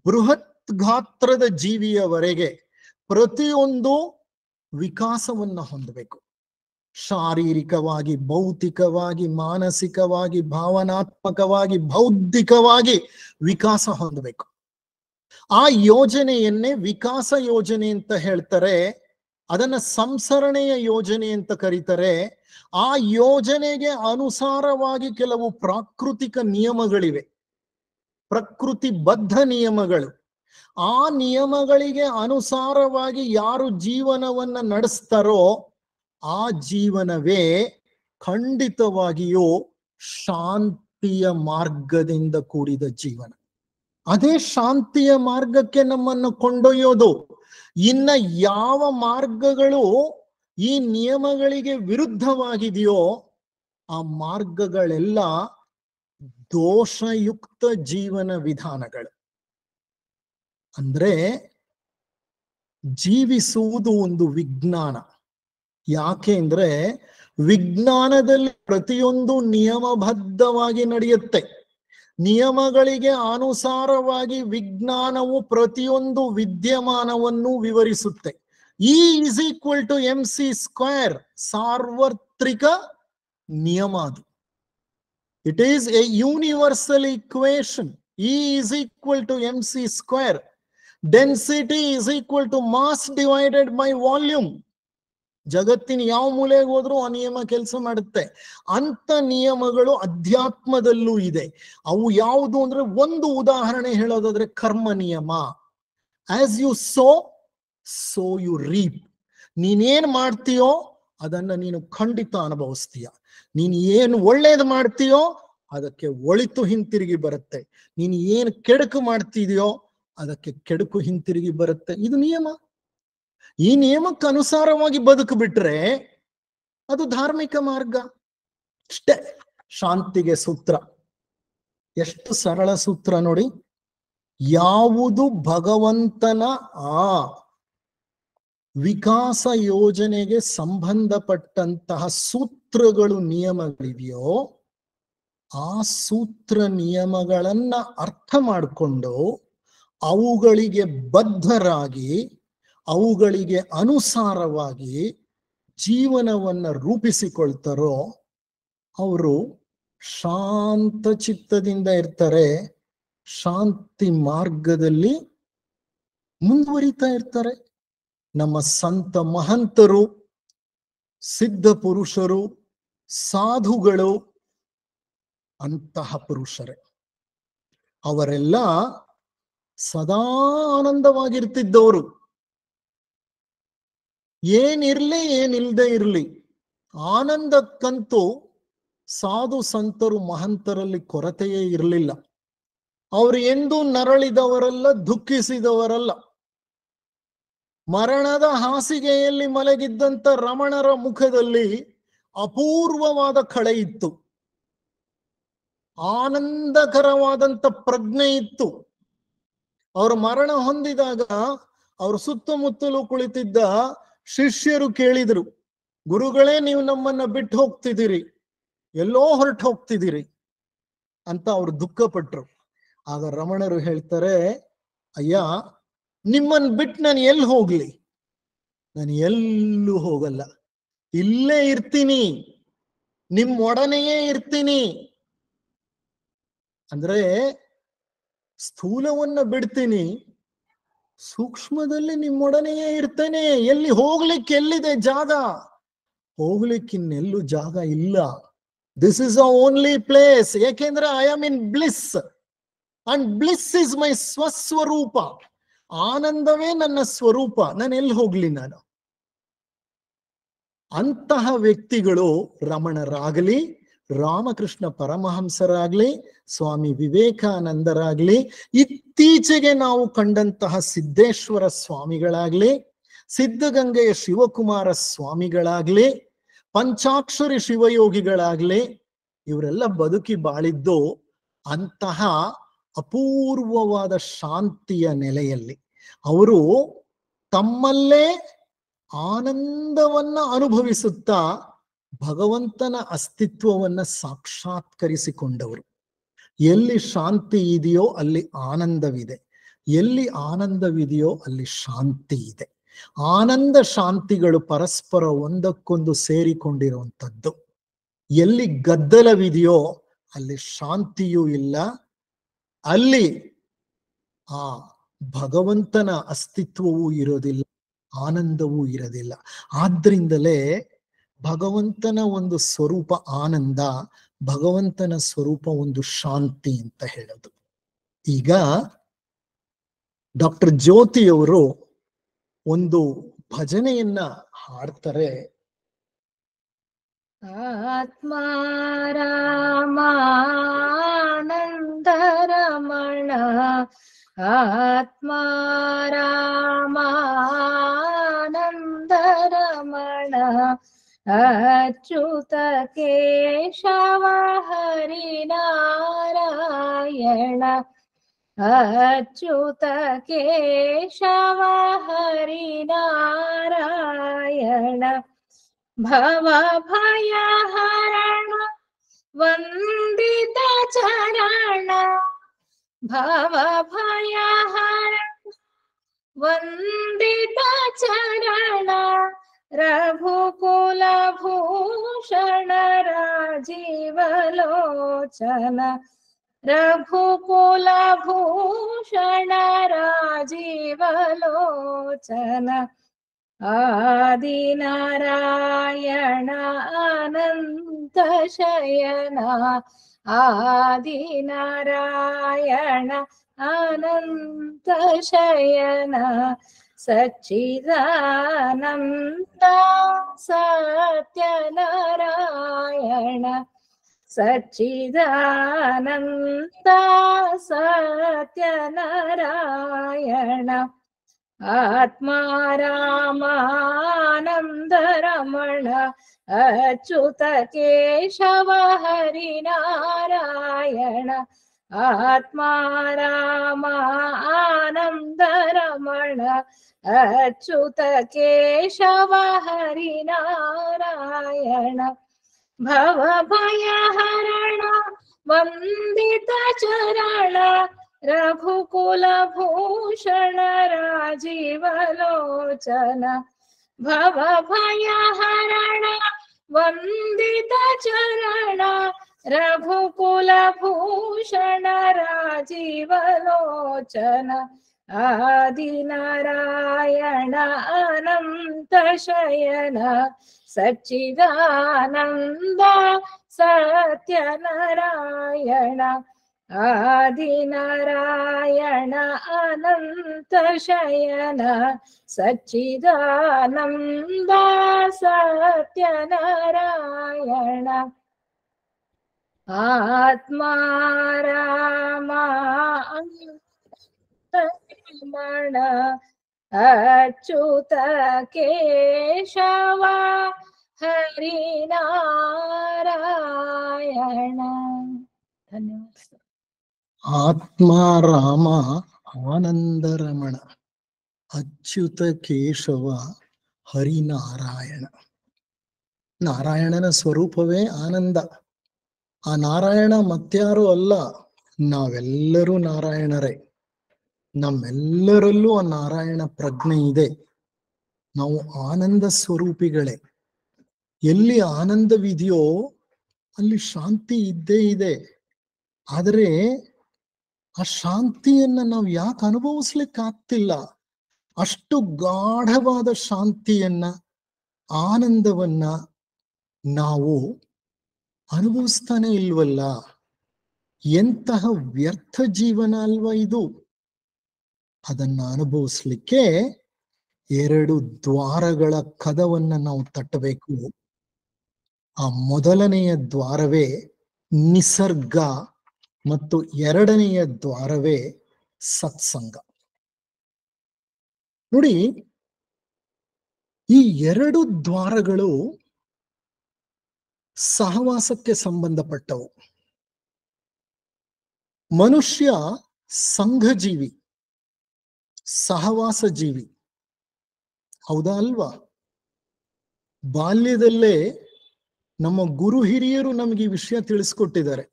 ಬೃಹತ್ ಗಾತ್ರದ ಜೀವಿಯವರೆಗೆ ಪ್ರತಿಯೊಂದು ವಿಕಾಸವನ್ನ ಹೊಂದಬೇಕು ಶಾರೀರಿಕವಾಗಿ ಭೌತಿಕವಾಗಿ ಮಾನಸಿಕವಾಗಿ ಭಾವನಾತ್ಮಕವಾಗಿ ಬೌದ್ಧಿಕವಾಗಿ ವಿಕಾಸ ಹೊಂದಬೇಕು ಆ ಯೋಜನೆಯನ್ನೇ ವಿಕಾಸ ಯೋಜನೆ ಅಂತ ಹೇಳ್ತಾರೆ ಅದನ್ನ ಸಂಸರಣೆಯ ಯೋಜನೆ ಅಂತ ಕರೀತಾರೆ ಆ ಯೋಜನೆಗೆ ಅನುಸಾರವಾಗಿ ಕೆಲವು ಪ್ರಾಕೃತಿಕ ನಿಯಮಗಳಿವೆ ಪ್ರಕೃತಿ ಬದ್ಧ ನಿಯಮಗಳು ಆ ನಿಯಮಗಳಿಗೆ ಅನುಸಾರವಾಗಿ ಯಾರು ಜೀವನವನ್ನ ನಡೆಸ್ತಾರೋ ಆ ಜೀವನವೇ ಖಂಡಿತವಾಗಿಯೂ ಶಾಂತಿಯ ಮಾರ್ಗದಿಂದ ಕೂಡಿದ ಜೀವನ ಅದೇ ಶಾಂತಿಯ ಮಾರ್ಗಕ್ಕೆ ನಮ್ಮನ್ನು ಕೊಂಡೊಯ್ಯೋದು ಇನ್ನ ಯಾವ ಮಾರ್ಗಗಳು ಈ ನಿಯಮಗಳಿಗೆ ವಿರುದ್ಧವಾಗಿದೆಯೋ ಆ ಮಾರ್ಗಗಳೆಲ್ಲ ದೋಷಯುಕ್ತ ಜೀವನ ವಿಧಾನಗಳು ಅಂದ್ರೆ ಜೀವಿಸುವುದು ಒಂದು ವಿಜ್ಞಾನ ಯಾಕೆ ಅಂದ್ರೆ ವಿಜ್ಞಾನದಲ್ಲಿ ಪ್ರತಿಯೊಂದು ನಿಯಮಬದ್ಧವಾಗಿ ನಡೆಯುತ್ತೆ ನಿಯಮಗಳಿಗೆ ಅನುಸಾರವಾಗಿ ವಿಜ್ಞಾನವು ಪ್ರತಿಯೊಂದು ವಿದ್ಯಮಾನವನ್ನು ವಿವರಿಸುತ್ತೆ E is equal to M C square ಸಾರ್ವತ್ರಿಕ ನಿಯಮ ಅದು it is a universal equation E is equal to M C square density is equal to mass divided by volume ಜಗತ್ತಿನ ಯಾವ ಮೂಲೆಗೆ ಹೋದ್ರೂ ಆ ನಿಯಮ ಕೆಲಸ ಮಾಡುತ್ತೆ ಅಂತ ನಿಯಮಗಳು ಅಧ್ಯಾತ್ಮದಲ್ಲೂ ಇದೆ ಅವು ಯಾವುದು ಅಂದ್ರೆ ಒಂದು ಉದಾಹರಣೆ ಹೇಳೋದಾದ್ರೆ ಕರ್ಮ ನಿಯಮ as you sow so you reap ನೀನೇನ್ ಮಾಡ್ತೀಯೋ ಅದನ್ನ ನೀನು ಖಂಡಿತ ಅನುಭವಿಸ್ತೀಯ ನೀನ್ ಏನ್ ಒಳ್ಳೇದು ಮಾಡ್ತೀಯೋ ಅದಕ್ಕೆ ಒಳಿತು ಹಿಂತಿರುಗಿ ಬರುತ್ತೆ ನೀನ್ ಏನ್ ಕೆಡಕು ಮಾಡ್ತಿದೆಯೋ ಅದಕ್ಕೆ ಕೆಡುಕು ಹಿಂತಿರುಗಿ ಬರುತ್ತೆ ಇದು ನಿಯಮ ಈ ನಿಯಮಕ್ಕೆ ಅನುಸಾರವಾಗಿ ಬದುಕು ಬಿಟ್ರೆ ಅದು ಧಾರ್ಮಿಕ ಮಾರ್ಗ ಅಷ್ಟೇ ಶಾಂತಿಗೆ ಸೂತ್ರ ಎಷ್ಟು ಸರಳ ಸೂತ್ರ ನೋಡಿ ಯಾವುದು ಭಗವಂತನ ಆ ವಿಕಾಸ ಯೋಜನೆಗೆ ಸಂಬಂಧಪಟ್ಟಂತಹ ಸೂತ್ರಗಳು ನಿಯಮಗಳಿದೆಯೋ ಆ ಸೂತ್ರ ನಿಯಮಗಳನ್ನ ಅರ್ಥ ಮಾಡಿಕೊಂಡು ಅವುಗಳಿಗೆ ಬದ್ಧರಾಗಿ ಅವುಗಳಿಗೆ ಅನುಸಾರವಾಗಿ ಜೀವನವನ್ನು ರೂಪಿಸಿಕೊಳ್ತಾರೋ ಅವರು ಶಾಂತ ಚಿತ್ತದಿಂದ ಇರ್ತಾರೆ ಶಾಂತಿ ಮಾರ್ಗದಲ್ಲಿ ಮುಂದುವರಿತಾ ಇರ್ತಾರೆ ನಮ್ಮ ಸಂತ ಮಹಂತರು ಸಿದ್ಧ ಪುರುಷರು ಸಾಧುಗಳು ಅಂತಹ ಪುರುಷರೇ ಅವರೆಲ್ಲ ಸದಾ ಆನಂದವಾಗಿರ್ತಿದ್ದವರು ಏನಿರ್ಲಿ ಏನಿಲ್ಲದೆ ಇರಲಿ ಆನಂದಕ್ಕಂತೂ ಸಾಧು ಸಂತರು ಮಹಂತರಲ್ಲಿ ಕೊರತೆಯೇ ಇರಲಿಲ್ಲ ಅವರು ಎಂದೂ ನರಳಿದವರಲ್ಲ ದುಃಖಿಸಿದವರಲ್ಲ ಮರಣದ ಹಾಸಿಗೆಯಲ್ಲಿ ಮಲಗಿದ್ದಂತ ರಮಣರ ಮುಖದಲ್ಲಿ ಅಪೂರ್ವವಾದ ಕಳೆ ಇತ್ತು ಆನಂದಕರವಾದಂತ ಪ್ರಜ್ಞೆ ಇತ್ತು ಅವರು ಮರಣ ಹೊಂದಿದಾಗ ಅವ್ರ ಸುತ್ತಮುತ್ತಲು ಕುಳಿತಿದ್ದ ಶಿಷ್ಯರು ಕೇಳಿದರು ಗುರುಗಳೇ ನೀವು ನಮ್ಮನ್ನ ಬಿಟ್ಟು ಹೋಗ್ತಿದ್ದೀರಿ ಎಲ್ಲೋ ಹೊರಟು ಹೋಗ್ತಿದ್ದೀರಿ ಅಂತ ಅವ್ರು ದುಃಖ ಪಟ್ರು ಆಗ ರಮಣರು ಹೇಳ್ತಾರೆ ಅಯ್ಯ ನಿಮ್ಮನ್ ಬಿಟ್ಟು ನಾನು ಎಲ್ಲಿ ಹೋಗ್ಲಿ ನಾನು ಎಲ್ಲೂ ಹೋಗಲ್ಲ ಇಲ್ಲೇ ಇರ್ತೀನಿ ನಿಮ್ಮೊಡನೆಯೇ ಇರ್ತೀನಿ ಅಂದ್ರೆ ಸ್ಥೂಲವನ್ನ ಬಿಡ್ತೀನಿ ಸೂಕ್ಷ್ಮದಲ್ಲಿ ನಿಮ್ಮೊಡನೆಯೇ ಇರ್ತೇನೆ ಎಲ್ಲಿ ಹೋಗ್ಲಿಕ್ಕೆ ಎಲ್ಲಿದೆ ಜಾಗ ಹೋಗ್ಲಿಕ್ಕೆ ಇನ್ನೆಲ್ಲೂ ಜಾಗ ಇಲ್ಲ this is a only place ಏಕೆಂದ್ರೆ I am in bliss and bliss is my ಸ್ವಸ್ವರೂಪ ಆನಂದವೇ ನನ್ನ ಸ್ವರೂಪ ನಾನು ಎಲ್ಲಿ ಹೋಗ್ಲಿ ನಾನು ಅಂತಹ ವ್ಯಕ್ತಿಗಳು ರಮಣರಾಗಲಿ ರಾಮಕೃಷ್ಣ ಪರಮಹಂಸರಾಗ್ಲಿ ಸ್ವಾಮಿ ವಿವೇಕಾನಂದರಾಗ್ಲಿ ಇತ್ತೀಚೆಗೆ ನಾವು ಕಂಡಂತಹ ಸಿದ್ದೇಶ್ವರ ಸ್ವಾಮಿಗಳಾಗ್ಲಿ ಸಿದ್ಧಗಂಗೆಯ ಶಿವಕುಮಾರ ಸ್ವಾಮಿಗಳಾಗ್ಲಿ ಪಂಚಾಕ್ಷರಿ ಶಿವಯೋಗಿಗಳಾಗ್ಲಿ ಇವರೆಲ್ಲ ಬದುಕಿ ಬಾಳಿದ್ದು ಅಂತಹ ಅಪೂರ್ವವಾದ ಶಾಂತಿಯ ನೆಲೆಯಲ್ಲಿ ಅವರು ತಮ್ಮಲ್ಲೇ ಆನಂದವನ್ನ ಅನುಭವಿಸುತ್ತಾ ಭಗವಂತನ ಅಸ್ತಿತ್ವವನ್ನ ಸಾಕ್ಷಾತ್ಕರಿಸಿಕೊಂಡವರು ಎಲ್ಲಿ ಶಾಂತಿ ಇದೆಯೋ ಅಲ್ಲಿ ಆನಂದವಿದೆ ಎಲ್ಲಿ ಆನಂದವಿದೆಯೋ ಅಲ್ಲಿ ಶಾಂತಿ ಇದೆ ಆನಂದ ಶಾಂತಿಗಳು ಪರಸ್ಪರ ಒಂದಕ್ಕೊಂದು ಸೇರಿಕೊಂಡಿರುವಂಥದ್ದು ಎಲ್ಲಿ ಗದ್ದಲವಿದೆಯೋ ಅಲ್ಲಿ ಶಾಂತಿಯೂ ಇಲ್ಲ ಅಲ್ಲಿ ಆ ಭಗವಂತನ ಅಸ್ತಿತ್ವವೂ ಇರೋದಿಲ್ಲ ಆನಂದವೂ ಇರೋದಿಲ್ಲ ಆದ್ರಿಂದಲೇ ಭಗವಂತನ ಒಂದು ಸ್ವರೂಪ ಆನಂದ ಭಗವಂತನ ಸ್ವರೂಪ ಒಂದು ಶಾಂತಿ ಅಂತ ಹೇಳೋದು ಈಗ ಡಾಕ್ಟರ್ ಜ್ಯೋತಿಯವರು ಒಂದು ಭಜನೆಯನ್ನ ಹಾಡ್ತಾರೆ ಆತ್ಮ ರಮಣ ಆತ್ಮ ರಾಮಂದ ರಮಣ अच्युत केशव हरि नारायण अच्युत केशव हरि नारायण भवा भया राणा वन्दिता रघुकुलाभूषणराजीवलोचन रघुकुलाभूषणरा जीवलोचन आदिनारायण अनन्त शयन आदिनारायण अनन्त शयन सच्चिदानं सत्यनारायण सच्चिदानन्द सत्य आत्मा रामानन्दरमण अच्युत केशव हरिनारायण आनंद भय हरण वंदित चरण रघुकुल भूषण राजीव लोचन भव भय राजीवलोचन वंदित चरण रघुकुलभूषणराजीवलोचन आदिनारायण अनन्त शयन सच्चिदानं वा सत्यनरायण आदिनारायण अनन्त शयन सच्चिदानं ಆತ್ಮಾ ಅಚ್ಯುತ ಕೇಶವ ಹರಿ ಧನ್ಯವಾದ ಆತ್ಮ ರಾಮ ಆನಂದ ರಮಣ ಅಚ್ಯುತ ಕೇಶವ ಹರಿನಾರಾಯಣ ನಾರಾಯಣನ ಸ್ವರೂಪವೇ ಆನಂದ ಆ ನಾರಾಯಣ ಮತ್ಯಾರು ಅಲ್ಲ ನಾವೆಲ್ಲರೂ ನಾರಾಯಣರೇ ನಮ್ಮೆಲ್ಲರಲ್ಲೂ ಆ ನಾರಾಯಣ ಪ್ರಜ್ಞೆ ಇದೆ ನಾವು ಆನಂದ ಸ್ವರೂಪಿಗಳೇ ಎಲ್ಲಿ ಆನಂದವಿದೆಯೋ ಅಲ್ಲಿ ಶಾಂತಿ ಇದ್ದೇ ಇದೆ ಆದರೆ ಆ ಶಾಂತಿಯನ್ನ ನಾವು ಯಾಕೆ ಅನುಭವಿಸ್ಲಿಕ್ಕೆ ಆಗ್ತಿಲ್ಲ ಅಷ್ಟು ಗಾಢವಾದ ಶಾಂತಿಯನ್ನ ಆನಂದವನ್ನ ನಾವು ಅನುಭವಿಸ್ತಾನೆ ಇಲ್ವಲ್ಲ ಎಂತಹ ವ್ಯರ್ಥ ಜೀವನ ಅಲ್ವಾ ಇದು ಅದನ್ನ ಅನುಭವಿಸ್ಲಿಕ್ಕೆ ಎರಡು ದ್ವಾರಗಳ ಕದವನ್ನ ನಾವು ತಟ್ಟಬೇಕು ಆ ಮೊದಲನೆಯ ದ್ವಾರವೇ ನಿಸರ್ಗ ಮತ್ತು ಎರಡನೆಯ ದ್ವಾರವೇ ಸತ್ಸಂಗ ನೋಡಿ ಈ ಎರಡು ದ್ವಾರಗಳು ಸಹವಾಸಕ್ಕೆ ಸಂಬಂಧಪಟ್ಟವು ಮನುಷ್ಯ ಸಂಘಜೀವಿ ಸಹವಾಸ ಜೀವಿ ಹೌದಾ ಅಲ್ವಾ ಬಾಲ್ಯದಲ್ಲೇ ನಮ್ಮ ಗುರು ಹಿರಿಯರು ನಮ್ಗೆ ಈ ವಿಷಯ ತಿಳಿಸ್ಕೊಟ್ಟಿದ್ದಾರೆ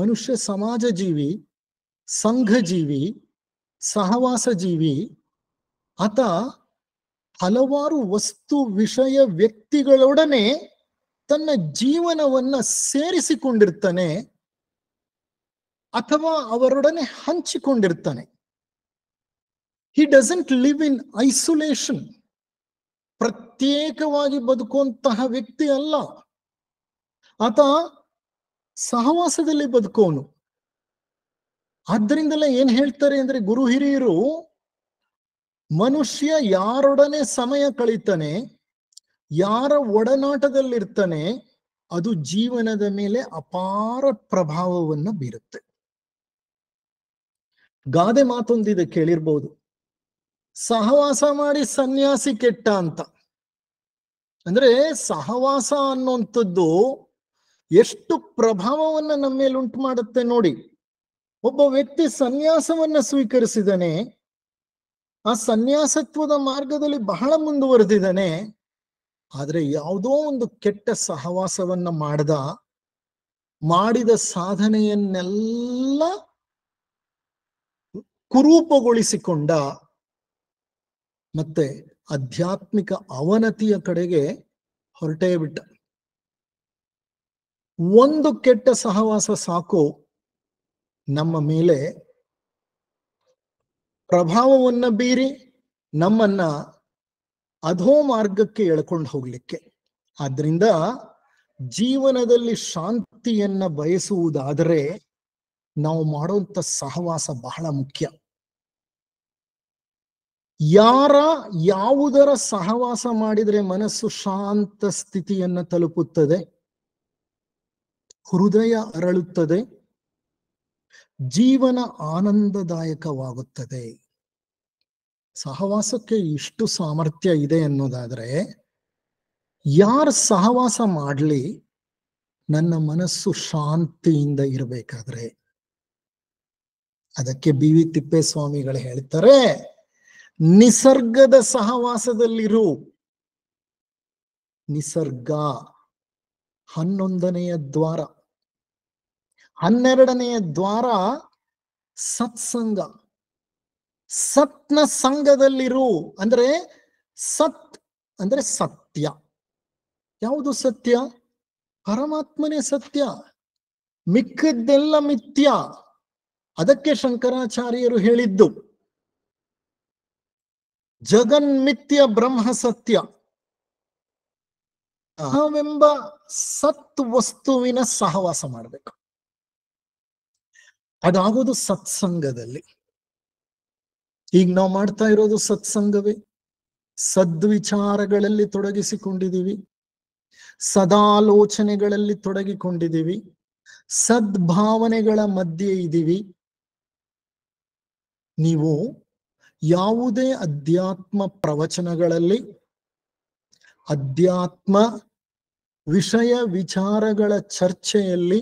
ಮನುಷ್ಯ ಸಮಾಜ ಜೀವಿ ಸಂಘ ಜೀವಿ ಸಹವಾಸ ಜೀವಿ ಆತ ಹಲವಾರು ವಸ್ತು ವಿಷಯ ವ್ಯಕ್ತಿಗಳೊಡನೆ ತನ್ನ ಜೀವನವನ್ನ ಸೇರಿಸಿಕೊಂಡಿರ್ತಾನೆ ಅಥವಾ ಅವರೊಡನೆ ಹಂಚಿಕೊಂಡಿರ್ತಾನೆ he doesn't live in isolation ಪ್ರತ್ಯೇಕವಾಗಿ ಬದುಕುವಂತಹ ವ್ಯಕ್ತಿ ಅಲ್ಲ ಆತ ಸಹವಾಸದಲ್ಲಿ ಬದುಕೋನು ಆದ್ದರಿಂದಲೇ ಏನ್ ಹೇಳ್ತಾರೆ ಅಂದ್ರೆ ಗುರು ಹಿರಿಯರು ಮನುಷ್ಯ ಯಾರೊಡನೆ ಸಮಯ ಕಳೀತಾನೆ ಯಾರ ಒಡನಾಟದಲ್ಲಿರ್ತಾನೆ ಅದು ಜೀವನದ ಮೇಲೆ ಅಪಾರ ಪ್ರಭಾವವನ್ನ ಬೀರುತ್ತೆ ಗಾದೆ ಮಾತೊಂದಿದೆ ಕೇಳಿರ್ಬೋದು ಸಹವಾಸ ಮಾಡಿ ಸನ್ಯಾಸಿ ಕೆಟ್ಟ ಅಂತ ಅಂದ್ರೆ ಸಹವಾಸ ಅನ್ನುವಂಥದ್ದು ಎಷ್ಟು ಪ್ರಭಾವವನ್ನ ನಮ್ಮ ಮೇಲೆ ಉಂಟು ಮಾಡುತ್ತೆ ನೋಡಿ ಒಬ್ಬ ವ್ಯಕ್ತಿ ಸನ್ಯಾಸವನ್ನ ಸ್ವೀಕರಿಸಿದಾನೆ ಆ ಸನ್ಯಾಸತ್ವದ ಮಾರ್ಗದಲ್ಲಿ ಬಹಳ ಮುಂದುವರೆದಿದ್ದಾನೆ ಆದರೆ ಯಾವುದೋ ಒಂದು ಕೆಟ್ಟ ಸಹವಾಸವನ್ನ ಮಾಡದ ಮಾಡಿದ ಸಾಧನೆಯನ್ನೆಲ್ಲ ಕುರೂಪಗೊಳಿಸಿಕೊಂಡ ಮತ್ತೆ ಆಧ್ಯಾತ್ಮಿಕ ಅವನತಿಯ ಕಡೆಗೆ ಹೊರಟೇ ಬಿಟ್ಟ ಒಂದು ಕೆಟ್ಟ ಸಹವಾಸ ಸಾಕು ನಮ್ಮ ಮೇಲೆ ಪ್ರಭಾವವನ್ನ ಬೀರಿ ನಮ್ಮನ್ನ ಅಧೋ ಮಾರ್ಗಕ್ಕೆ ಎಳ್ಕೊಂಡು ಹೋಗ್ಲಿಕ್ಕೆ ಆದ್ರಿಂದ ಜೀವನದಲ್ಲಿ ಶಾಂತಿಯನ್ನ ಬಯಸುವುದಾದರೆ ನಾವು ಮಾಡುವಂತ ಸಹವಾಸ ಬಹಳ ಮುಖ್ಯ ಯಾರ ಯಾವುದರ ಸಹವಾಸ ಮಾಡಿದರೆ ಮನಸ್ಸು ಶಾಂತ ಸ್ಥಿತಿಯನ್ನ ತಲುಪುತ್ತದೆ ಹೃದಯ ಅರಳುತ್ತದೆ ಜೀವನ ಆನಂದದಾಯಕವಾಗುತ್ತದೆ ಸಹವಾಸಕ್ಕೆ ಇಷ್ಟು ಸಾಮರ್ಥ್ಯ ಇದೆ ಅನ್ನೋದಾದ್ರೆ ಯಾರು ಸಹವಾಸ ಮಾಡಲಿ ನನ್ನ ಮನಸ್ಸು ಶಾಂತಿಯಿಂದ ಇರಬೇಕಾದ್ರೆ ಅದಕ್ಕೆ ಬಿ ವಿ ತಿಪ್ಪೇಸ್ವಾಮಿಗಳು ಹೇಳ್ತಾರೆ ನಿಸರ್ಗದ ಸಹವಾಸದಲ್ಲಿರು ನಿಸರ್ಗ ಹನ್ನೊಂದನೆಯ ದ್ವಾರ ಹನ್ನೆರಡನೆಯ ದ್ವಾರ ಸತ್ಸಂಗ ಸತ್ನ ಸಂಘದಲ್ಲಿರು ಅಂದ್ರೆ ಸತ್ ಅಂದ್ರೆ ಸತ್ಯ ಯಾವುದು ಸತ್ಯ ಪರಮಾತ್ಮನೇ ಸತ್ಯ ಮಿಕ್ಕದ್ದೆಲ್ಲ ಮಿಥ್ಯ ಅದಕ್ಕೆ ಶಂಕರಾಚಾರ್ಯರು ಹೇಳಿದ್ದು ಜಗನ್ ಜಗನ್ಮಿಥ್ಯ ಬ್ರಹ್ಮ ಸತ್ಯ ಅಹವೆಂಬ ಸತ್ ವಸ್ತುವಿನ ಸಹವಾಸ ಮಾಡಬೇಕು ಅದಾಗೋದು ಸತ್ಸಂಗದಲ್ಲಿ ಈಗ ನಾವು ಮಾಡ್ತಾ ಇರೋದು ಸತ್ಸಂಗವೇ ಸದ್ವಿಚಾರಗಳಲ್ಲಿ ತೊಡಗಿಸಿಕೊಂಡಿದ್ದೀವಿ ಸದಾಲೋಚನೆಗಳಲ್ಲಿ ತೊಡಗಿಕೊಂಡಿದ್ದೀವಿ ಸದ್ಭಾವನೆಗಳ ಮಧ್ಯೆ ಇದ್ದೀವಿ ನೀವು ಯಾವುದೇ ಅಧ್ಯಾತ್ಮ ಪ್ರವಚನಗಳಲ್ಲಿ ಅಧ್ಯಾತ್ಮ ವಿಷಯ ವಿಚಾರಗಳ ಚರ್ಚೆಯಲ್ಲಿ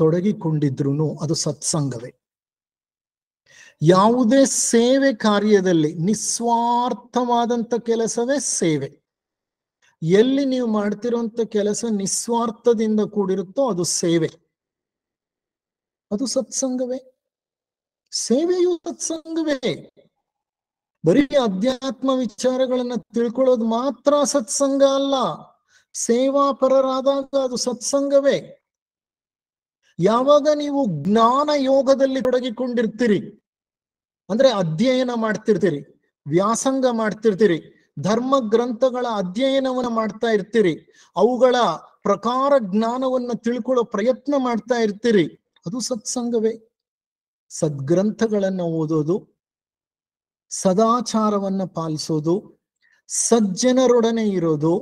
ತೊಡಗಿಕೊಂಡಿದ್ರು ಅದು ಸತ್ಸಂಗವೇ ಯಾವುದೇ ಸೇವೆ ಕಾರ್ಯದಲ್ಲಿ ನಿಸ್ವಾರ್ಥವಾದಂತ ಕೆಲಸವೇ ಸೇವೆ ಎಲ್ಲಿ ನೀವು ಮಾಡ್ತಿರುವಂತ ಕೆಲಸ ನಿಸ್ವಾರ್ಥದಿಂದ ಕೂಡಿರುತ್ತೋ ಅದು ಸೇವೆ ಅದು ಸತ್ಸಂಗವೇ ಸೇವೆಯು ಸತ್ಸಂಗವೇ ಬರೀ ಅಧ್ಯಾತ್ಮ ವಿಚಾರಗಳನ್ನ ತಿಳ್ಕೊಳ್ಳೋದು ಮಾತ್ರ ಸತ್ಸಂಗ ಅಲ್ಲ ಸೇವಾಪರರಾದಾಗ ಅದು ಸತ್ಸಂಗವೇ ಯಾವಾಗ ನೀವು ಜ್ಞಾನ ಯೋಗದಲ್ಲಿ ತೊಡಗಿಕೊಂಡಿರ್ತೀರಿ ಅಂದ್ರೆ ಅಧ್ಯಯನ ಮಾಡ್ತಿರ್ತೀರಿ ವ್ಯಾಸಂಗ ಮಾಡ್ತಿರ್ತೀರಿ ಧರ್ಮ ಗ್ರಂಥಗಳ ಅಧ್ಯಯನವನ್ನ ಮಾಡ್ತಾ ಇರ್ತೀರಿ ಅವುಗಳ ಪ್ರಕಾರ ಜ್ಞಾನವನ್ನ ತಿಳ್ಕೊಳ್ಳೋ ಪ್ರಯತ್ನ ಮಾಡ್ತಾ ಇರ್ತೀರಿ ಅದು ಸತ್ಸಂಗವೇ ಸದ್ಗ್ರಂಥಗಳನ್ನ ಓದೋದು ಸದಾಚಾರವನ್ನ ಪಾಲಿಸೋದು ಸಜ್ಜನರೊಡನೆ ಇರೋದು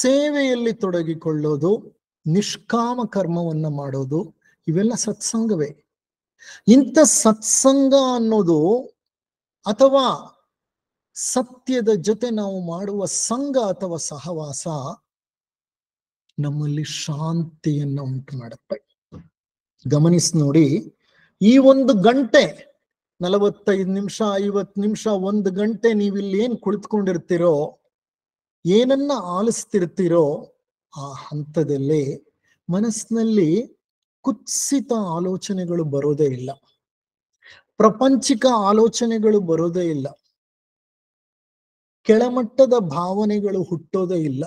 ಸೇವೆಯಲ್ಲಿ ತೊಡಗಿಕೊಳ್ಳೋದು ನಿಷ್ಕಾಮ ಕರ್ಮವನ್ನ ಮಾಡೋದು ಇವೆಲ್ಲ ಸತ್ಸಂಗವೇ ಇಂಥ ಸತ್ಸಂಗ ಅನ್ನೋದು ಅಥವಾ ಸತ್ಯದ ಜೊತೆ ನಾವು ಮಾಡುವ ಸಂಘ ಅಥವಾ ಸಹವಾಸ ನಮ್ಮಲ್ಲಿ ಶಾಂತಿಯನ್ನು ಉಂಟು ಮಾಡುತ್ತೆ ಗಮನಿಸಿ ನೋಡಿ ಈ ಒಂದು ಗಂಟೆ ನಲವತ್ತೈದು ನಿಮಿಷ ಐವತ್ತು ನಿಮಿಷ ಒಂದು ಗಂಟೆ ಇಲ್ಲಿ ಏನ್ ಕುಳಿತುಕೊಂಡಿರ್ತೀರೋ ಏನನ್ನ ಆಲಿಸ್ತಿರ್ತೀರೋ ಆ ಹಂತದಲ್ಲಿ ಮನಸ್ಸಿನಲ್ಲಿ ಕುತ್ಸಿತ ಆಲೋಚನೆಗಳು ಬರೋದೇ ಇಲ್ಲ ಪ್ರಪಂಚಿಕ ಆಲೋಚನೆಗಳು ಬರೋದೇ ಇಲ್ಲ ಕೆಳಮಟ್ಟದ ಭಾವನೆಗಳು ಹುಟ್ಟೋದೇ ಇಲ್ಲ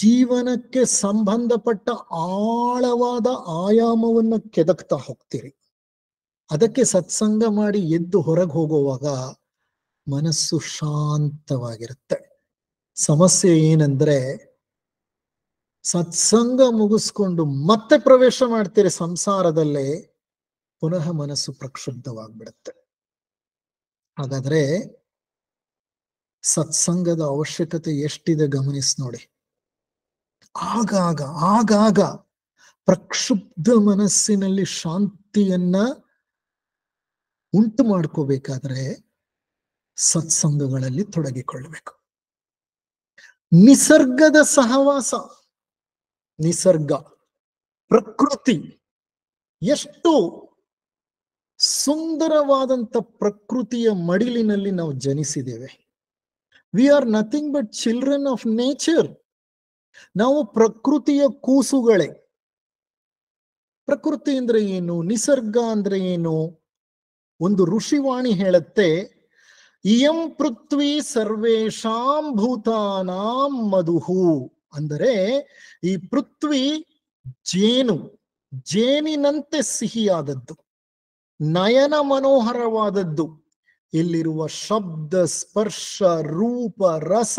ಜೀವನಕ್ಕೆ ಸಂಬಂಧಪಟ್ಟ ಆಳವಾದ ಆಯಾಮವನ್ನು ಕೆದಕ್ತಾ ಹೋಗ್ತೀರಿ ಅದಕ್ಕೆ ಸತ್ಸಂಗ ಮಾಡಿ ಎದ್ದು ಹೊರಗೆ ಹೋಗುವಾಗ ಮನಸ್ಸು ಶಾಂತವಾಗಿರುತ್ತೆ ಸಮಸ್ಯೆ ಏನಂದ್ರೆ ಸತ್ಸಂಗ ಮುಗಿಸ್ಕೊಂಡು ಮತ್ತೆ ಪ್ರವೇಶ ಮಾಡ್ತೀರಿ ಸಂಸಾರದಲ್ಲೇ ಪುನಃ ಮನಸ್ಸು ಪ್ರಕ್ಷುಬ್ಧವಾಗ್ಬಿಡುತ್ತೆ ಹಾಗಾದ್ರೆ ಸತ್ಸಂಗದ ಅವಶ್ಯಕತೆ ಎಷ್ಟಿದೆ ಗಮನಿಸ್ ನೋಡಿ ಆಗಾಗ ಆಗಾಗ ಪ್ರಕ್ಷುಬ್ಧ ಮನಸ್ಸಿನಲ್ಲಿ ಶಾಂತಿಯನ್ನ ಉಂಟು ಮಾಡ್ಕೋಬೇಕಾದ್ರೆ ಸತ್ಸಂಗಗಳಲ್ಲಿ ತೊಡಗಿಕೊಳ್ಳಬೇಕು ನಿಸರ್ಗದ ಸಹವಾಸ ನಿಸರ್ಗ ಪ್ರಕೃತಿ ಎಷ್ಟು ಸುಂದರವಾದಂಥ ಪ್ರಕೃತಿಯ ಮಡಿಲಿನಲ್ಲಿ ನಾವು ಜನಿಸಿದ್ದೇವೆ we are nothing but children of nature ನಾವು ಪ್ರಕೃತಿಯ ಕೂಸುಗಳೇ ಪ್ರಕೃತಿ ಅಂದ್ರೆ ಏನು ನಿಸರ್ಗ ಅಂದ್ರೆ ಏನು ಒಂದು ಋಷಿವಾಣಿ ಹೇಳುತ್ತೆ ಇಯಂ ಪೃಥ್ವಿ ಸರ್ವೇಶಾಂ ಭೂತಾನಾಂ ಮಧುಹು ಅಂದರೆ ಈ ಪೃಥ್ವಿ ಜೇನು ಜೇನಿನಂತೆ ಸಿಹಿಯಾದದ್ದು ನಯನ ಮನೋಹರವಾದದ್ದು ಇಲ್ಲಿರುವ ಶಬ್ದ ಸ್ಪರ್ಶ ರೂಪ ರಸ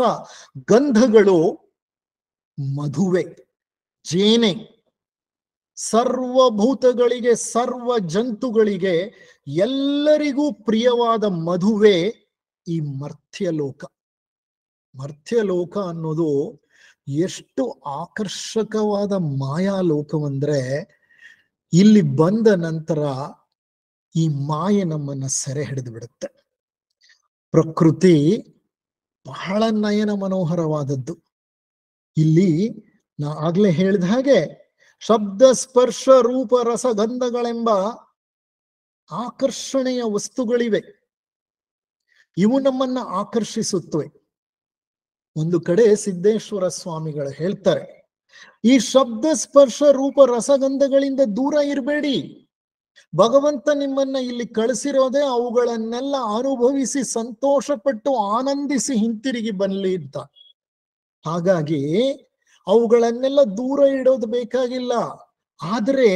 ಗಂಧಗಳು ಮಧುವೆ ಜೇನೆ ಸರ್ವಭೂತಗಳಿಗೆ ಸರ್ವ ಜಂತುಗಳಿಗೆ ಎಲ್ಲರಿಗೂ ಪ್ರಿಯವಾದ ಮಧುವೆ ಈ ಮರ್ಥ್ಯಲೋಕ ಮರ್ತ್ಯಲೋಕ ಅನ್ನೋದು ಎಷ್ಟು ಆಕರ್ಷಕವಾದ ಮಾಯಾ ಲೋಕವಂದ್ರೆ ಇಲ್ಲಿ ಬಂದ ನಂತರ ಈ ಮಾಯೆ ನಮ್ಮನ್ನ ಸೆರೆ ಹಿಡಿದು ಬಿಡುತ್ತೆ ಪ್ರಕೃತಿ ಬಹಳ ನಯನ ಮನೋಹರವಾದದ್ದು ಇಲ್ಲಿ ನಾ ಆಗ್ಲೇ ಹೇಳಿದ ಹಾಗೆ ಶಬ್ದ ಸ್ಪರ್ಶ ರೂಪ ರಸಗಂಧಗಳೆಂಬ ಆಕರ್ಷಣೆಯ ವಸ್ತುಗಳಿವೆ ಇವು ನಮ್ಮನ್ನ ಆಕರ್ಷಿಸುತ್ತವೆ ಒಂದು ಕಡೆ ಸಿದ್ದೇಶ್ವರ ಸ್ವಾಮಿಗಳು ಹೇಳ್ತಾರೆ ಈ ಶಬ್ದ ಸ್ಪರ್ಶ ರೂಪ ರಸಗಂಧಗಳಿಂದ ದೂರ ಇರಬೇಡಿ ಭಗವಂತ ನಿಮ್ಮನ್ನ ಇಲ್ಲಿ ಕಳಿಸಿರೋದೆ ಅವುಗಳನ್ನೆಲ್ಲ ಅನುಭವಿಸಿ ಸಂತೋಷಪಟ್ಟು ಆನಂದಿಸಿ ಹಿಂತಿರುಗಿ ಬನ್ನಿ ಅಂತ ಹಾಗಾಗಿ ಅವುಗಳನ್ನೆಲ್ಲ ದೂರ ಇಡೋದು ಬೇಕಾಗಿಲ್ಲ ಆದರೆ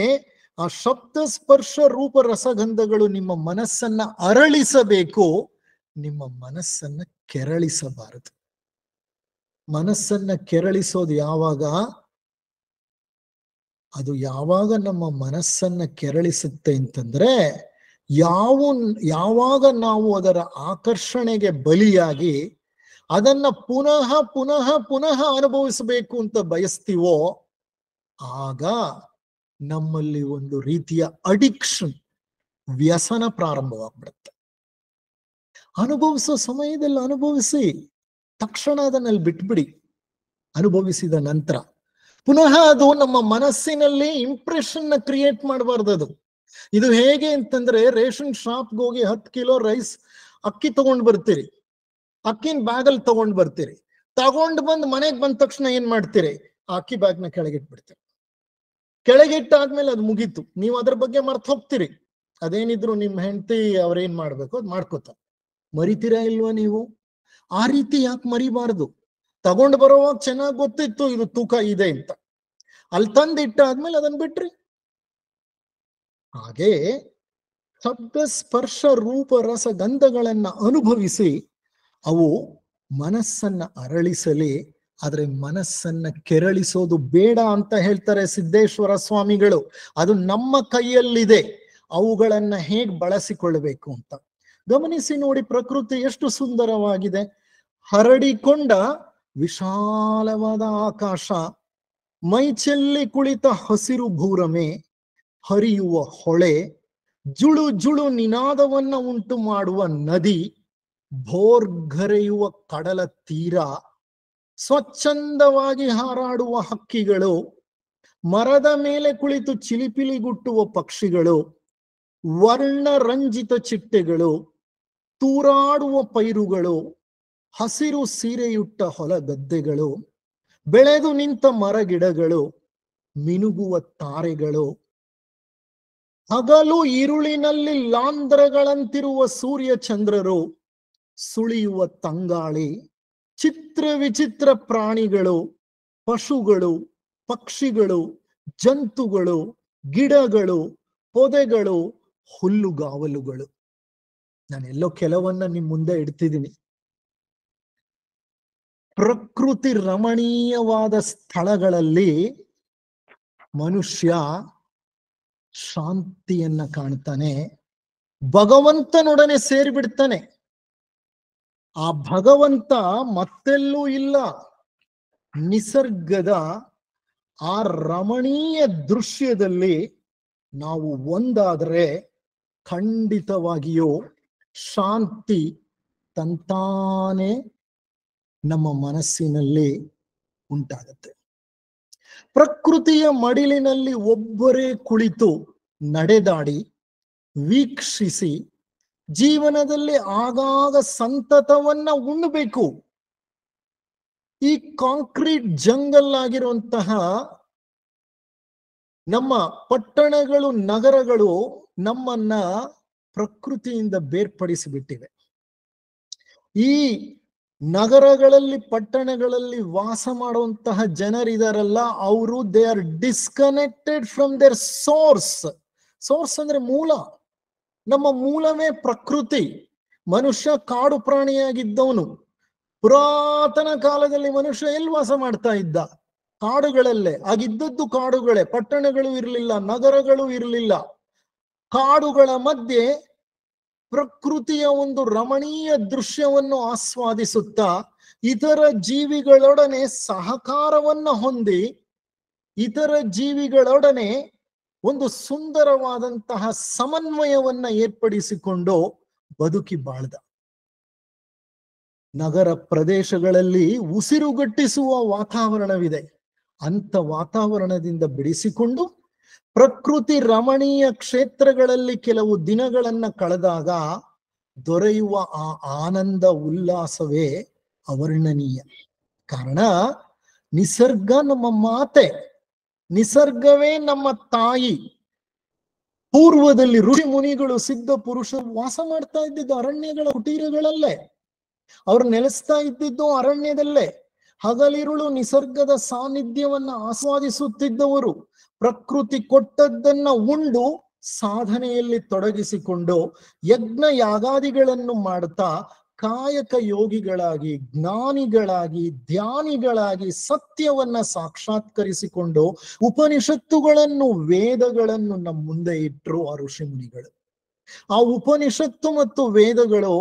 ಆ ಶಬ್ದ ಸ್ಪರ್ಶ ರೂಪ ರಸಗಂಧಗಳು ನಿಮ್ಮ ಮನಸ್ಸನ್ನ ಅರಳಿಸಬೇಕು ನಿಮ್ಮ ಮನಸ್ಸನ್ನ ಕೆರಳಿಸಬಾರದು ಮನಸ್ಸನ್ನ ಕೆರಳಿಸೋದು ಯಾವಾಗ ಅದು ಯಾವಾಗ ನಮ್ಮ ಮನಸ್ಸನ್ನ ಕೆರಳಿಸುತ್ತೆ ಅಂತಂದ್ರೆ ಯಾವ ಯಾವಾಗ ನಾವು ಅದರ ಆಕರ್ಷಣೆಗೆ ಬಲಿಯಾಗಿ ಅದನ್ನ ಪುನಃ ಪುನಃ ಪುನಃ ಅನುಭವಿಸಬೇಕು ಅಂತ ಬಯಸ್ತೀವೋ ಆಗ ನಮ್ಮಲ್ಲಿ ಒಂದು ರೀತಿಯ ಅಡಿಕ್ಷನ್ ವ್ಯಸನ ಪ್ರಾರಂಭವಾಗ್ಬಿಡುತ್ತೆ ಅನುಭವಿಸೋ ಸಮಯದಲ್ಲಿ ಅನುಭವಿಸಿ ತಕ್ಷಣ ಅದನ್ನಲ್ಲಿ ಬಿಟ್ಬಿಡಿ ಅನುಭವಿಸಿದ ನಂತರ ಪುನಃ ಅದು ನಮ್ಮ ಮನಸ್ಸಿನಲ್ಲಿ ಇಂಪ್ರೆಷನ್ ನ ಕ್ರಿಯೇಟ್ ಮಾಡಬಾರ್ದು ಅದು ಇದು ಹೇಗೆ ಅಂತಂದ್ರೆ ರೇಷನ್ ಶಾಪ್ಗೆ ಹೋಗಿ ಹತ್ತು ಕಿಲೋ ರೈಸ್ ಅಕ್ಕಿ ತಗೊಂಡ್ ಬರ್ತೀರಿ ಅಕ್ಕಿನ ಬ್ಯಾಗಲ್ಲಿ ತಗೊಂಡ್ ಬರ್ತೀರಿ ತಗೊಂಡ್ ಬಂದ್ ಮನೆಗ್ ಬಂದ ತಕ್ಷಣ ಏನ್ ಮಾಡ್ತೀರಿ ಆ ಅಕ್ಕಿ ನ ಕೆಳಗಿಟ್ಬಿಡ್ತೀರಿ ಕೆಳಗಿಟ್ಟಾದ್ಮೇಲೆ ಅದು ಮುಗೀತು ನೀವು ಅದ್ರ ಬಗ್ಗೆ ಮರ್ತ ಹೋಗ್ತೀರಿ ಅದೇನಿದ್ರು ನಿಮ್ ಹೆಂಡತಿ ಅವ್ರೇನ್ ಮಾಡ್ಬೇಕು ಅದ್ ಮಾಡ್ಕೋತಾರೆ ಮರಿತೀರಾ ಇಲ್ವಾ ನೀವು ಆ ರೀತಿ ಯಾಕೆ ಮರಿಬಾರ್ದು ತಗೊಂಡ್ ಬರೋವಾಗ ಚೆನ್ನಾಗಿ ಗೊತ್ತಿತ್ತು ಇದು ತೂಕ ಇದೆ ಅಂತ ಅಲ್ಲಿ ತಂದಿಟ್ಟ ಆದ್ಮೇಲೆ ಅದನ್ ಬಿಟ್ರಿ ಹಾಗೆ ಶಬ್ದ ಸ್ಪರ್ಶ ರೂಪ ರಸ ಗಂಧಗಳನ್ನ ಅನುಭವಿಸಿ ಅವು ಮನಸ್ಸನ್ನ ಅರಳಿಸಲಿ ಆದ್ರೆ ಮನಸ್ಸನ್ನ ಕೆರಳಿಸೋದು ಬೇಡ ಅಂತ ಹೇಳ್ತಾರೆ ಸಿದ್ದೇಶ್ವರ ಸ್ವಾಮಿಗಳು ಅದು ನಮ್ಮ ಕೈಯಲ್ಲಿದೆ ಅವುಗಳನ್ನ ಹೇಗ್ ಬಳಸಿಕೊಳ್ಬೇಕು ಅಂತ ಗಮನಿಸಿ ನೋಡಿ ಪ್ರಕೃತಿ ಎಷ್ಟು ಸುಂದರವಾಗಿದೆ ಹರಡಿಕೊಂಡ ವಿಶಾಲವಾದ ಆಕಾಶ ಮೈಚೆಲ್ಲಿ ಕುಳಿತ ಹಸಿರು ಭೂರಮೆ ಹರಿಯುವ ಹೊಳೆ ಜುಳು ಜುಳು ನಿನಾದವನ್ನ ಉಂಟು ಮಾಡುವ ನದಿ ಭೋರ್ಗರೆಯುವ ಕಡಲ ತೀರ ಸ್ವಚ್ಛಂದವಾಗಿ ಹಾರಾಡುವ ಹಕ್ಕಿಗಳು ಮರದ ಮೇಲೆ ಕುಳಿತು ಚಿಲಿಪಿಲಿಗುಟ್ಟುವ ಪಕ್ಷಿಗಳು ವರ್ಣರಂಜಿತ ಚಿಟ್ಟೆಗಳು ತೂರಾಡುವ ಪೈರುಗಳು ಹಸಿರು ಸೀರೆಯುಟ್ಟ ಹೊಲ ಗದ್ದೆಗಳು ಬೆಳೆದು ನಿಂತ ಮರಗಿಡಗಳು ಮಿನುಗುವ ತಾರೆಗಳು ಹಗಲು ಇರುಳಿನಲ್ಲಿ ಲಾಂಧ್ರಗಳಂತಿರುವ ಸೂರ್ಯ ಚಂದ್ರರು ಸುಳಿಯುವ ತಂಗಾಳಿ ಚಿತ್ರ ವಿಚಿತ್ರ ಪ್ರಾಣಿಗಳು ಪಶುಗಳು ಪಕ್ಷಿಗಳು ಜಂತುಗಳು ಗಿಡಗಳು ಪೊದೆಗಳು ಹುಲ್ಲುಗಾವಲುಗಳು ನಾನು ಕೆಲವನ್ನ ನಿಮ್ ಮುಂದೆ ಇಡ್ತಿದ್ದೀನಿ ಪ್ರಕೃತಿ ರಮಣೀಯವಾದ ಸ್ಥಳಗಳಲ್ಲಿ ಮನುಷ್ಯ ಶಾಂತಿಯನ್ನ ಕಾಣ್ತಾನೆ ಭಗವಂತನೊಡನೆ ಸೇರಿಬಿಡ್ತಾನೆ ಆ ಭಗವಂತ ಮತ್ತೆಲ್ಲೂ ಇಲ್ಲ ನಿಸರ್ಗದ ಆ ರಮಣೀಯ ದೃಶ್ಯದಲ್ಲಿ ನಾವು ಒಂದಾದರೆ ಖಂಡಿತವಾಗಿಯೂ ಶಾಂತಿ ತಂತಾನೆ ನಮ್ಮ ಮನಸ್ಸಿನಲ್ಲಿ ಉಂಟಾಗತ್ತೆ ಪ್ರಕೃತಿಯ ಮಡಿಲಿನಲ್ಲಿ ಒಬ್ಬರೇ ಕುಳಿತು ನಡೆದಾಡಿ ವೀಕ್ಷಿಸಿ ಜೀವನದಲ್ಲಿ ಆಗಾಗ ಸಂತತವನ್ನ ಉಣ್ಣಬೇಕು ಈ ಕಾಂಕ್ರೀಟ್ ಜಂಗಲ್ ಆಗಿರುವಂತಹ ನಮ್ಮ ಪಟ್ಟಣಗಳು ನಗರಗಳು ನಮ್ಮನ್ನ ಪ್ರಕೃತಿಯಿಂದ ಬೇರ್ಪಡಿಸಿಬಿಟ್ಟಿವೆ ಈ ನಗರಗಳಲ್ಲಿ ಪಟ್ಟಣಗಳಲ್ಲಿ ವಾಸ ಮಾಡುವಂತಹ ಜನರಿದಾರಲ್ಲ ಅವರು they are disconnected from their source source ಅಂದ್ರೆ ಮೂಲ ನಮ್ಮ ಮೂಲವೇ ಪ್ರಕೃತಿ ಮನುಷ್ಯ ಕಾಡು ಪ್ರಾಣಿಯಾಗಿದ್ದವನು ಪುರಾತನ ಕಾಲದಲ್ಲಿ ಮನುಷ್ಯ ಎಲ್ಲಿ ವಾಸ ಮಾಡ್ತಾ ಇದ್ದ ಕಾಡುಗಳಲ್ಲೇ ಆಗಿದ್ದದ್ದು ಕಾಡುಗಳೇ ಪಟ್ಟಣಗಳು ಇರಲಿಲ್ಲ ನಗರಗಳು ಇರಲಿಲ್ಲ ಕಾಡುಗಳ ಮಧ್ಯೆ ಪ್ರಕೃತಿಯ ಒಂದು ರಮಣೀಯ ದೃಶ್ಯವನ್ನು ಆಸ್ವಾದಿಸುತ್ತಾ ಇತರ ಜೀವಿಗಳೊಡನೆ ಸಹಕಾರವನ್ನ ಹೊಂದಿ ಇತರ ಜೀವಿಗಳೊಡನೆ ಒಂದು ಸುಂದರವಾದಂತಹ ಸಮನ್ವಯವನ್ನ ಏರ್ಪಡಿಸಿಕೊಂಡು ಬದುಕಿ ಬಾಳ್ದ ನಗರ ಪ್ರದೇಶಗಳಲ್ಲಿ ಉಸಿರುಗಟ್ಟಿಸುವ ವಾತಾವರಣವಿದೆ ಅಂತ ವಾತಾವರಣದಿಂದ ಬಿಡಿಸಿಕೊಂಡು ಪ್ರಕೃತಿ ರಮಣೀಯ ಕ್ಷೇತ್ರಗಳಲ್ಲಿ ಕೆಲವು ದಿನಗಳನ್ನ ಕಳೆದಾಗ ದೊರೆಯುವ ಆ ಆನಂದ ಉಲ್ಲಾಸವೇ ಅವರ್ಣನೀಯ ಕಾರಣ ನಿಸರ್ಗ ನಮ್ಮ ಮಾತೆ ನಿಸರ್ಗವೇ ನಮ್ಮ ತಾಯಿ ಪೂರ್ವದಲ್ಲಿ ಋಷಿ ಮುನಿಗಳು ಸಿದ್ಧ ಪುರುಷರು ವಾಸ ಮಾಡ್ತಾ ಇದ್ದಿದ್ದು ಅರಣ್ಯಗಳ ಕುಟೀರಗಳಲ್ಲೇ ಅವರು ನೆಲೆಸ್ತಾ ಇದ್ದಿದ್ದು ಅರಣ್ಯದಲ್ಲೇ ಹಗಲಿರುಳು ನಿಸರ್ಗದ ಸಾನ್ನಿಧ್ಯವನ್ನ ಆಸ್ವಾದಿಸುತ್ತಿದ್ದವರು ಪ್ರಕೃತಿ ಕೊಟ್ಟದ್ದನ್ನ ಉಂಡು ಸಾಧನೆಯಲ್ಲಿ ತೊಡಗಿಸಿಕೊಂಡು ಯಜ್ಞ ಯಾಗಾದಿಗಳನ್ನು ಮಾಡ್ತಾ ಕಾಯಕ ಯೋಗಿಗಳಾಗಿ ಜ್ಞಾನಿಗಳಾಗಿ ಧ್ಯಾನಿಗಳಾಗಿ ಸತ್ಯವನ್ನ ಸಾಕ್ಷಾತ್ಕರಿಸಿಕೊಂಡು ಉಪನಿಷತ್ತುಗಳನ್ನು ವೇದಗಳನ್ನು ನಮ್ಮ ಮುಂದೆ ಇಟ್ಟರು ಆ ಋಷಿಮುನಿಗಳು ಆ ಉಪನಿಷತ್ತು ಮತ್ತು ವೇದಗಳು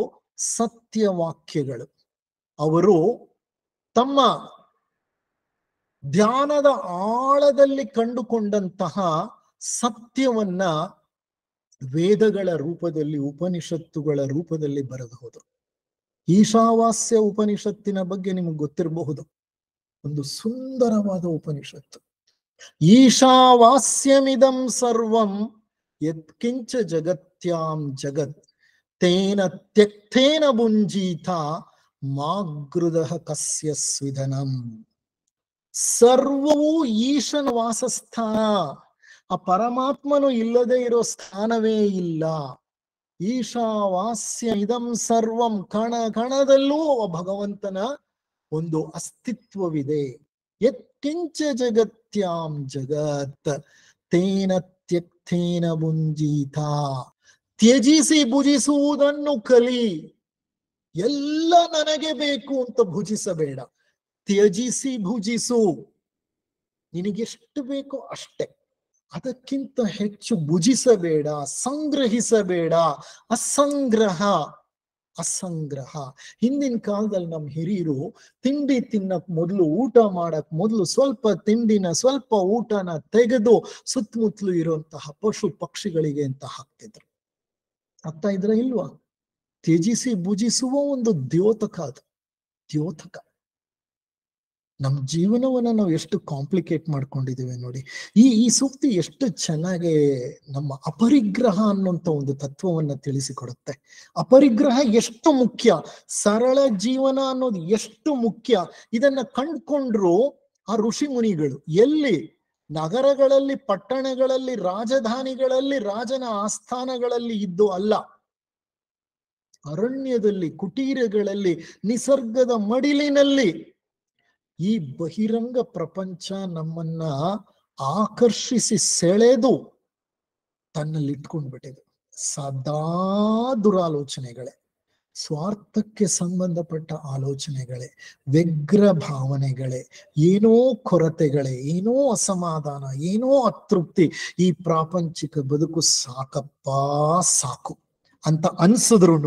ಸತ್ಯವಾಕ್ಯಗಳು ಅವರು ತಮ್ಮ ಧ್ಯಾನದ ಆಳದಲ್ಲಿ ಕಂಡುಕೊಂಡಂತಹ ಸತ್ಯವನ್ನ ವೇದಗಳ ರೂಪದಲ್ಲಿ ಉಪನಿಷತ್ತುಗಳ ರೂಪದಲ್ಲಿ ಬರಬಹುದು ಈಶಾವಾಸ್ಯ ಉಪನಿಷತ್ತಿನ ಬಗ್ಗೆ ನಿಮಗೆ ಗೊತ್ತಿರಬಹುದು ಒಂದು ಸುಂದರವಾದ ಉಪನಿಷತ್ತು ಈಶಾವಾಸ್ಯಮಿದಂ ಸರ್ವಂ ಯತ್ಕಿಂಚ ಜಗತ್ಯಾಂ ಜಗತ್ ತೇನ ತ್ಯಕ್ತೇನ ಬುಂಜೀತ ಮಾಗೃದ ಕಸ್ಯ ಸ್ವಿಧನಂ ಸರ್ವವೂ ಈಶನ ವಾಸಸ್ಥಾನ ಆ ಪರಮಾತ್ಮನು ಇಲ್ಲದೆ ಇರೋ ಸ್ಥಾನವೇ ಇಲ್ಲ ಈಶಾವಾಸ್ಯ ಇದಂ ಸರ್ವಂ ಕಣ ಕಣದಲ್ಲೂ ಭಗವಂತನ ಒಂದು ಅಸ್ತಿತ್ವವಿದೆ ಎತ್ತಿಂಚ ಜಗತ್ಯಾಂ ಜಗತ್ ತೇನ ತ್ಯಕ್ತೇನ ಬುಂಜೀತ ತ್ಯಜಿಸಿ ಭುಜಿಸುವುದನ್ನು ಕಲಿ ಎಲ್ಲ ನನಗೆ ಬೇಕು ಅಂತ ಭುಜಿಸಬೇಡ ತ್ಯಜಿಸಿ ಭುಜಿಸು ನಿನಗೆಷ್ಟು ಬೇಕೋ ಅಷ್ಟೇ ಅದಕ್ಕಿಂತ ಹೆಚ್ಚು ಭುಜಿಸಬೇಡ ಸಂಗ್ರಹಿಸಬೇಡ ಅಸಂಗ್ರಹ ಅಸಂಗ್ರಹ ಹಿಂದಿನ ಕಾಲದಲ್ಲಿ ನಮ್ಮ ಹಿರಿಯರು ತಿಂಡಿ ತಿನ್ನಕ್ ಮೊದಲು ಊಟ ಮಾಡಕ್ ಮೊದಲು ಸ್ವಲ್ಪ ತಿಂಡಿನ ಸ್ವಲ್ಪ ಊಟನ ತೆಗೆದು ಸುತ್ತಮುತ್ತಲು ಇರುವಂತಹ ಪಶು ಪಕ್ಷಿಗಳಿಗೆ ಅಂತ ಹಾಕ್ತಿದ್ರು ಅರ್ಥ ಇದ್ರ ಇಲ್ವಾ ತ್ಯಜಿಸಿ ಭುಜಿಸುವ ಒಂದು ದ್ಯೋತಕ ಅದು ದ್ಯೋತಕ ನಮ್ಮ ಜೀವನವನ್ನ ನಾವು ಎಷ್ಟು ಕಾಂಪ್ಲಿಕೇಟ್ ಮಾಡ್ಕೊಂಡಿದ್ದೇವೆ ನೋಡಿ ಈ ಈ ಸೂಕ್ತಿ ಎಷ್ಟು ಚೆನ್ನಾಗಿ ನಮ್ಮ ಅಪರಿಗ್ರಹ ಅನ್ನುವಂಥ ಒಂದು ತತ್ವವನ್ನ ತಿಳಿಸಿಕೊಡುತ್ತೆ ಅಪರಿಗ್ರಹ ಎಷ್ಟು ಮುಖ್ಯ ಸರಳ ಜೀವನ ಅನ್ನೋದು ಎಷ್ಟು ಮುಖ್ಯ ಇದನ್ನ ಕಂಡ್ಕೊಂಡ್ರು ಆ ಋಷಿ ಮುನಿಗಳು ಎಲ್ಲಿ ನಗರಗಳಲ್ಲಿ ಪಟ್ಟಣಗಳಲ್ಲಿ ರಾಜಧಾನಿಗಳಲ್ಲಿ ರಾಜನ ಆಸ್ಥಾನಗಳಲ್ಲಿ ಇದ್ದು ಅಲ್ಲ ಅರಣ್ಯದಲ್ಲಿ ಕುಟೀರಗಳಲ್ಲಿ ನಿಸರ್ಗದ ಮಡಿಲಿನಲ್ಲಿ ಈ ಬಹಿರಂಗ ಪ್ರಪಂಚ ನಮ್ಮನ್ನ ಆಕರ್ಷಿಸಿ ಸೆಳೆದು ತನ್ನಲ್ಲಿ ಇಟ್ಕೊಂಡ್ಬಿಟ್ಟಿದೆ ಸದಾ ದುರಾಲೋಚನೆಗಳೇ ಸ್ವಾರ್ಥಕ್ಕೆ ಸಂಬಂಧಪಟ್ಟ ಆಲೋಚನೆಗಳೇ ವ್ಯಗ್ರ ಭಾವನೆಗಳೇ ಏನೋ ಕೊರತೆಗಳೇ ಏನೋ ಅಸಮಾಧಾನ ಏನೋ ಅತೃಪ್ತಿ ಈ ಪ್ರಾಪಂಚಿಕ ಬದುಕು ಸಾಕಪ್ಪ ಸಾಕು ಅಂತ ಅನ್ಸಿದ್ರು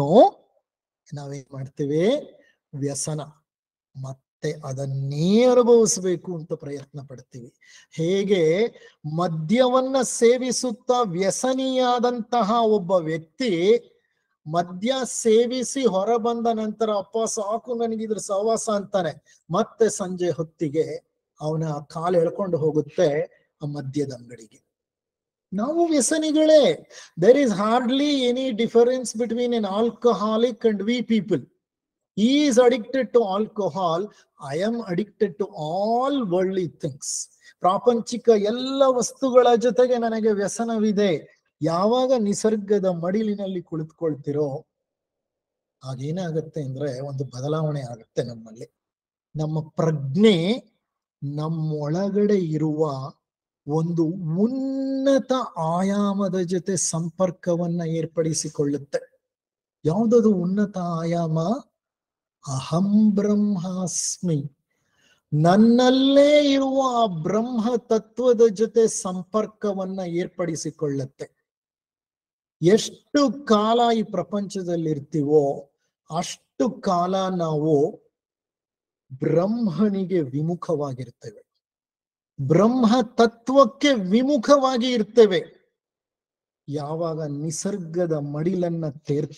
ನಾವೇನ್ ಮಾಡ್ತೇವೆ ವ್ಯಸನ ಮತ್ ಅದನ್ನೇ ಅನುಭವಿಸಬೇಕು ಅಂತ ಪ್ರಯತ್ನ ಪಡ್ತೀವಿ ಹೇಗೆ ಮದ್ಯವನ್ನ ಸೇವಿಸುತ್ತಾ ವ್ಯಸನಿಯಾದಂತಹ ಒಬ್ಬ ವ್ಯಕ್ತಿ ಮದ್ಯ ಸೇವಿಸಿ ಹೊರ ಬಂದ ನಂತರ ಅಪ್ಪ ಸಾಕು ನನಗಿದ್ರ ಸಹವಾಸ ಅಂತಾನೆ ಮತ್ತೆ ಸಂಜೆ ಹೊತ್ತಿಗೆ ಅವನ ಕಾಲ್ ಎಳ್ಕೊಂಡು ಹೋಗುತ್ತೆ ಆ ಮದ್ಯದ ಅಂಗಡಿಗೆ ನಾವು ವ್ಯಸನಿಗಳೇ there is hardly any difference between an alcoholic and we people He is addicted to alcohol. I am addicted to all worldly things. ಪ್ರಾಪಂಚಿಕ ಎಲ್ಲ ವಸ್ತುಗಳ ಜೊತೆಗೆ ನನಗೆ ವ್ಯಸನವಿದೆ ಯಾವಾಗ ನಿಸರ್ಗದ ಮಡಿಲಿನಲ್ಲಿ ಕುಳಿತುಕೊಳ್ತಿರೋ ಆಗೇನಾಗತ್ತೆ ಅಂದ್ರೆ ಒಂದು ಬದಲಾವಣೆ ಆಗುತ್ತೆ ನಮ್ಮಲ್ಲಿ ನಮ್ಮ ಪ್ರಜ್ಞೆ ನಮ್ಮೊಳಗಡೆ ಇರುವ ಒಂದು ಉನ್ನತ ಆಯಾಮದ ಜೊತೆ ಸಂಪರ್ಕವನ್ನ ಏರ್ಪಡಿಸಿಕೊಳ್ಳುತ್ತೆ ಯಾವುದದು ಉನ್ನತ ಆಯಾಮ ಅಹಂ ಬ್ರಹ್ಮಾಸ್ಮಿ ನನ್ನಲ್ಲೇ ಇರುವ ಆ ಬ್ರಹ್ಮ ತತ್ವದ ಜೊತೆ ಸಂಪರ್ಕವನ್ನ ಏರ್ಪಡಿಸಿಕೊಳ್ಳುತ್ತೆ ಎಷ್ಟು ಕಾಲ ಈ ಪ್ರಪಂಚದಲ್ಲಿರ್ತೀವೋ ಅಷ್ಟು ಕಾಲ ನಾವು ಬ್ರಹ್ಮನಿಗೆ ವಿಮುಖವಾಗಿರ್ತೇವೆ ಬ್ರಹ್ಮ ತತ್ವಕ್ಕೆ ವಿಮುಖವಾಗಿ ಇರ್ತೇವೆ ಯಾವಾಗ ನಿಸರ್ಗದ ಮಡಿಲನ್ನ ತೇರ್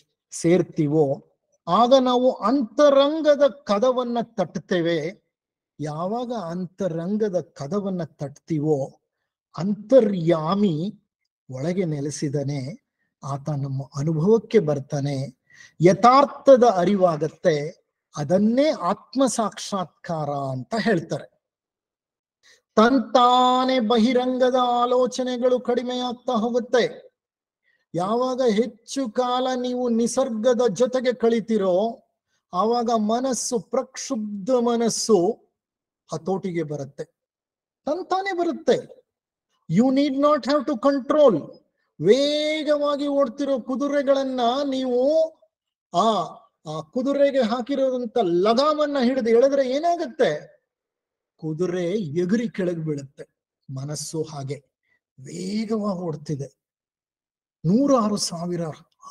ಸೇರ್ತೀವೋ ಆಗ ನಾವು ಅಂತರಂಗದ ಕದವನ್ನ ತಟ್ಟುತ್ತೇವೆ ಯಾವಾಗ ಅಂತರಂಗದ ಕದವನ್ನ ತಟ್ತೀವೋ ಅಂತರ್ಯಾಮಿ ಒಳಗೆ ನೆಲೆಸಿದನೆ ಆತ ನಮ್ಮ ಅನುಭವಕ್ಕೆ ಬರ್ತಾನೆ ಯಥಾರ್ಥದ ಅರಿವಾಗತ್ತೆ ಅದನ್ನೇ ಆತ್ಮ ಸಾಕ್ಷಾತ್ಕಾರ ಅಂತ ಹೇಳ್ತಾರೆ ತಂತಾನೆ ಬಹಿರಂಗದ ಆಲೋಚನೆಗಳು ಕಡಿಮೆಯಾಗ್ತಾ ಹೋಗುತ್ತೆ ಯಾವಾಗ ಹೆಚ್ಚು ಕಾಲ ನೀವು ನಿಸರ್ಗದ ಜೊತೆಗೆ ಕಳಿತಿರೋ ಆವಾಗ ಮನಸ್ಸು ಪ್ರಕ್ಷುಬ್ಧ ಮನಸ್ಸು ಹತೋಟಿಗೆ ಬರುತ್ತೆ ತಂತಾನೆ ಬರುತ್ತೆ you need not have to control ವೇಗವಾಗಿ ಓಡ್ತಿರೋ ಕುದುರೆಗಳನ್ನ ನೀವು ಆ ಆ ಕುದುರೆಗೆ ಹಾಕಿರೋದಂತ ಲಗಾಮನ್ನ ಹಿಡಿದು ಎಳೆದ್ರೆ ಏನಾಗುತ್ತೆ ಕುದುರೆ ಎಗುರಿ ಕೆಳಗೆ ಬೀಳುತ್ತೆ ಮನಸ್ಸು ಹಾಗೆ ವೇಗವಾಗಿ ಓಡ್ತಿದೆ ನೂರಾರು ಸಾವಿರ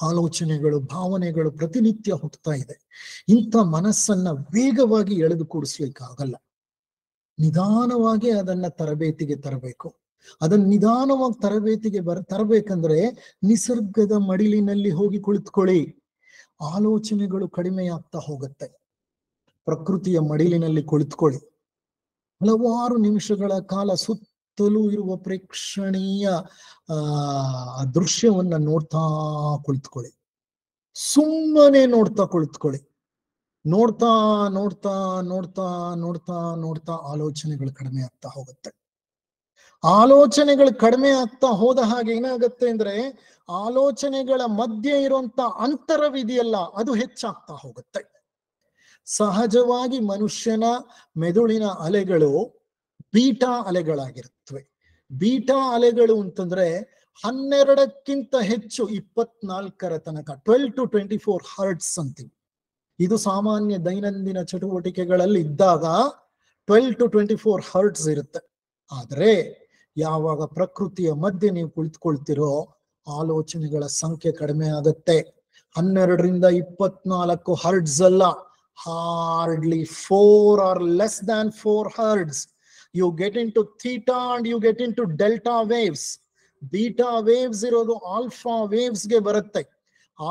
ಆಲೋಚನೆಗಳು ಭಾವನೆಗಳು ಪ್ರತಿನಿತ್ಯ ಹುಟ್ಟುತ್ತಾ ಇದೆ ಇಂಥ ಮನಸ್ಸನ್ನ ವೇಗವಾಗಿ ಎಳೆದು ಕೂಡಿಸ್ಲಿಕ್ಕಾಗಲ್ಲ ನಿಧಾನವಾಗಿ ಅದನ್ನ ತರಬೇತಿಗೆ ತರಬೇಕು ಅದನ್ನ ನಿಧಾನವಾಗಿ ತರಬೇತಿಗೆ ಬರ ತರಬೇಕಂದ್ರೆ ನಿಸರ್ಗದ ಮಡಿಲಿನಲ್ಲಿ ಹೋಗಿ ಕುಳಿತುಕೊಳ್ಳಿ ಆಲೋಚನೆಗಳು ಕಡಿಮೆಯಾಗ್ತಾ ಹೋಗುತ್ತೆ ಪ್ರಕೃತಿಯ ಮಡಿಲಿನಲ್ಲಿ ಕುಳಿತುಕೊಳ್ಳಿ ಹಲವಾರು ನಿಮಿಷಗಳ ಕಾಲ ಸುತ್ತ ಸುತ್ತಲೂ ಇರುವ ಪ್ರೇಕ್ಷಣೀಯ ಆ ದೃಶ್ಯವನ್ನ ನೋಡ್ತಾ ಕುಳಿತುಕೊಳ್ಳಿ ಸುಮ್ಮನೆ ನೋಡ್ತಾ ಕುಳಿತುಕೊಳ್ಳಿ ನೋಡ್ತಾ ನೋಡ್ತಾ ನೋಡ್ತಾ ನೋಡ್ತಾ ನೋಡ್ತಾ ಆಲೋಚನೆಗಳು ಕಡಿಮೆ ಆಗ್ತಾ ಹೋಗುತ್ತೆ ಆಲೋಚನೆಗಳು ಕಡಿಮೆ ಆಗ್ತಾ ಹೋದ ಹಾಗೆ ಏನಾಗುತ್ತೆ ಅಂದ್ರೆ ಆಲೋಚನೆಗಳ ಮಧ್ಯೆ ಇರುವಂತ ಅಂತರವಿದೆಯಲ್ಲ ಅದು ಹೆಚ್ಚಾಗ್ತಾ ಹೋಗುತ್ತೆ ಸಹಜವಾಗಿ ಮನುಷ್ಯನ ಮೆದುಳಿನ ಅಲೆಗಳು ಬೀಟಾ ಅಲೆಗಳಾಗಿರುತ್ತವೆ ಬೀಟಾ ಅಲೆಗಳು ಅಂತಂದ್ರೆ ಹನ್ನೆರಡಕ್ಕಿಂತ ಹೆಚ್ಚು ಇಪ್ಪತ್ನಾಲ್ಕರ ತನಕ twelve to twenty four hertz ಅಂತೀವಿ ಇದು ಸಾಮಾನ್ಯ ದೈನಂದಿನ ಚಟುವಟಿಕೆಗಳಲ್ಲಿ ಇದ್ದಾಗ twelve to twenty four hertz ಇರುತ್ತೆ ಆದರೆ ಯಾವಾಗ ಪ್ರಕೃತಿಯ ಮಧ್ಯೆ ನೀವು ಕುಳಿತುಕೊಳ್ತಿರೋ ಆಲೋಚನೆಗಳ ಸಂಖ್ಯೆ ಕಡಿಮೆ ಆಗತ್ತೆ ಹನ್ನೆರಡರಿಂದ ಇಪ್ಪತ್ನಾಲ್ಕು ಹರ್ಡ್ಸ್ ಅಲ್ಲ hardly four or less than four hertz you into theta and you get into delta waves beta waves ಇರೋದು ಆಲ್ಫಾ ವೇವ್ಸ್ಗೆ ಬರುತ್ತೆ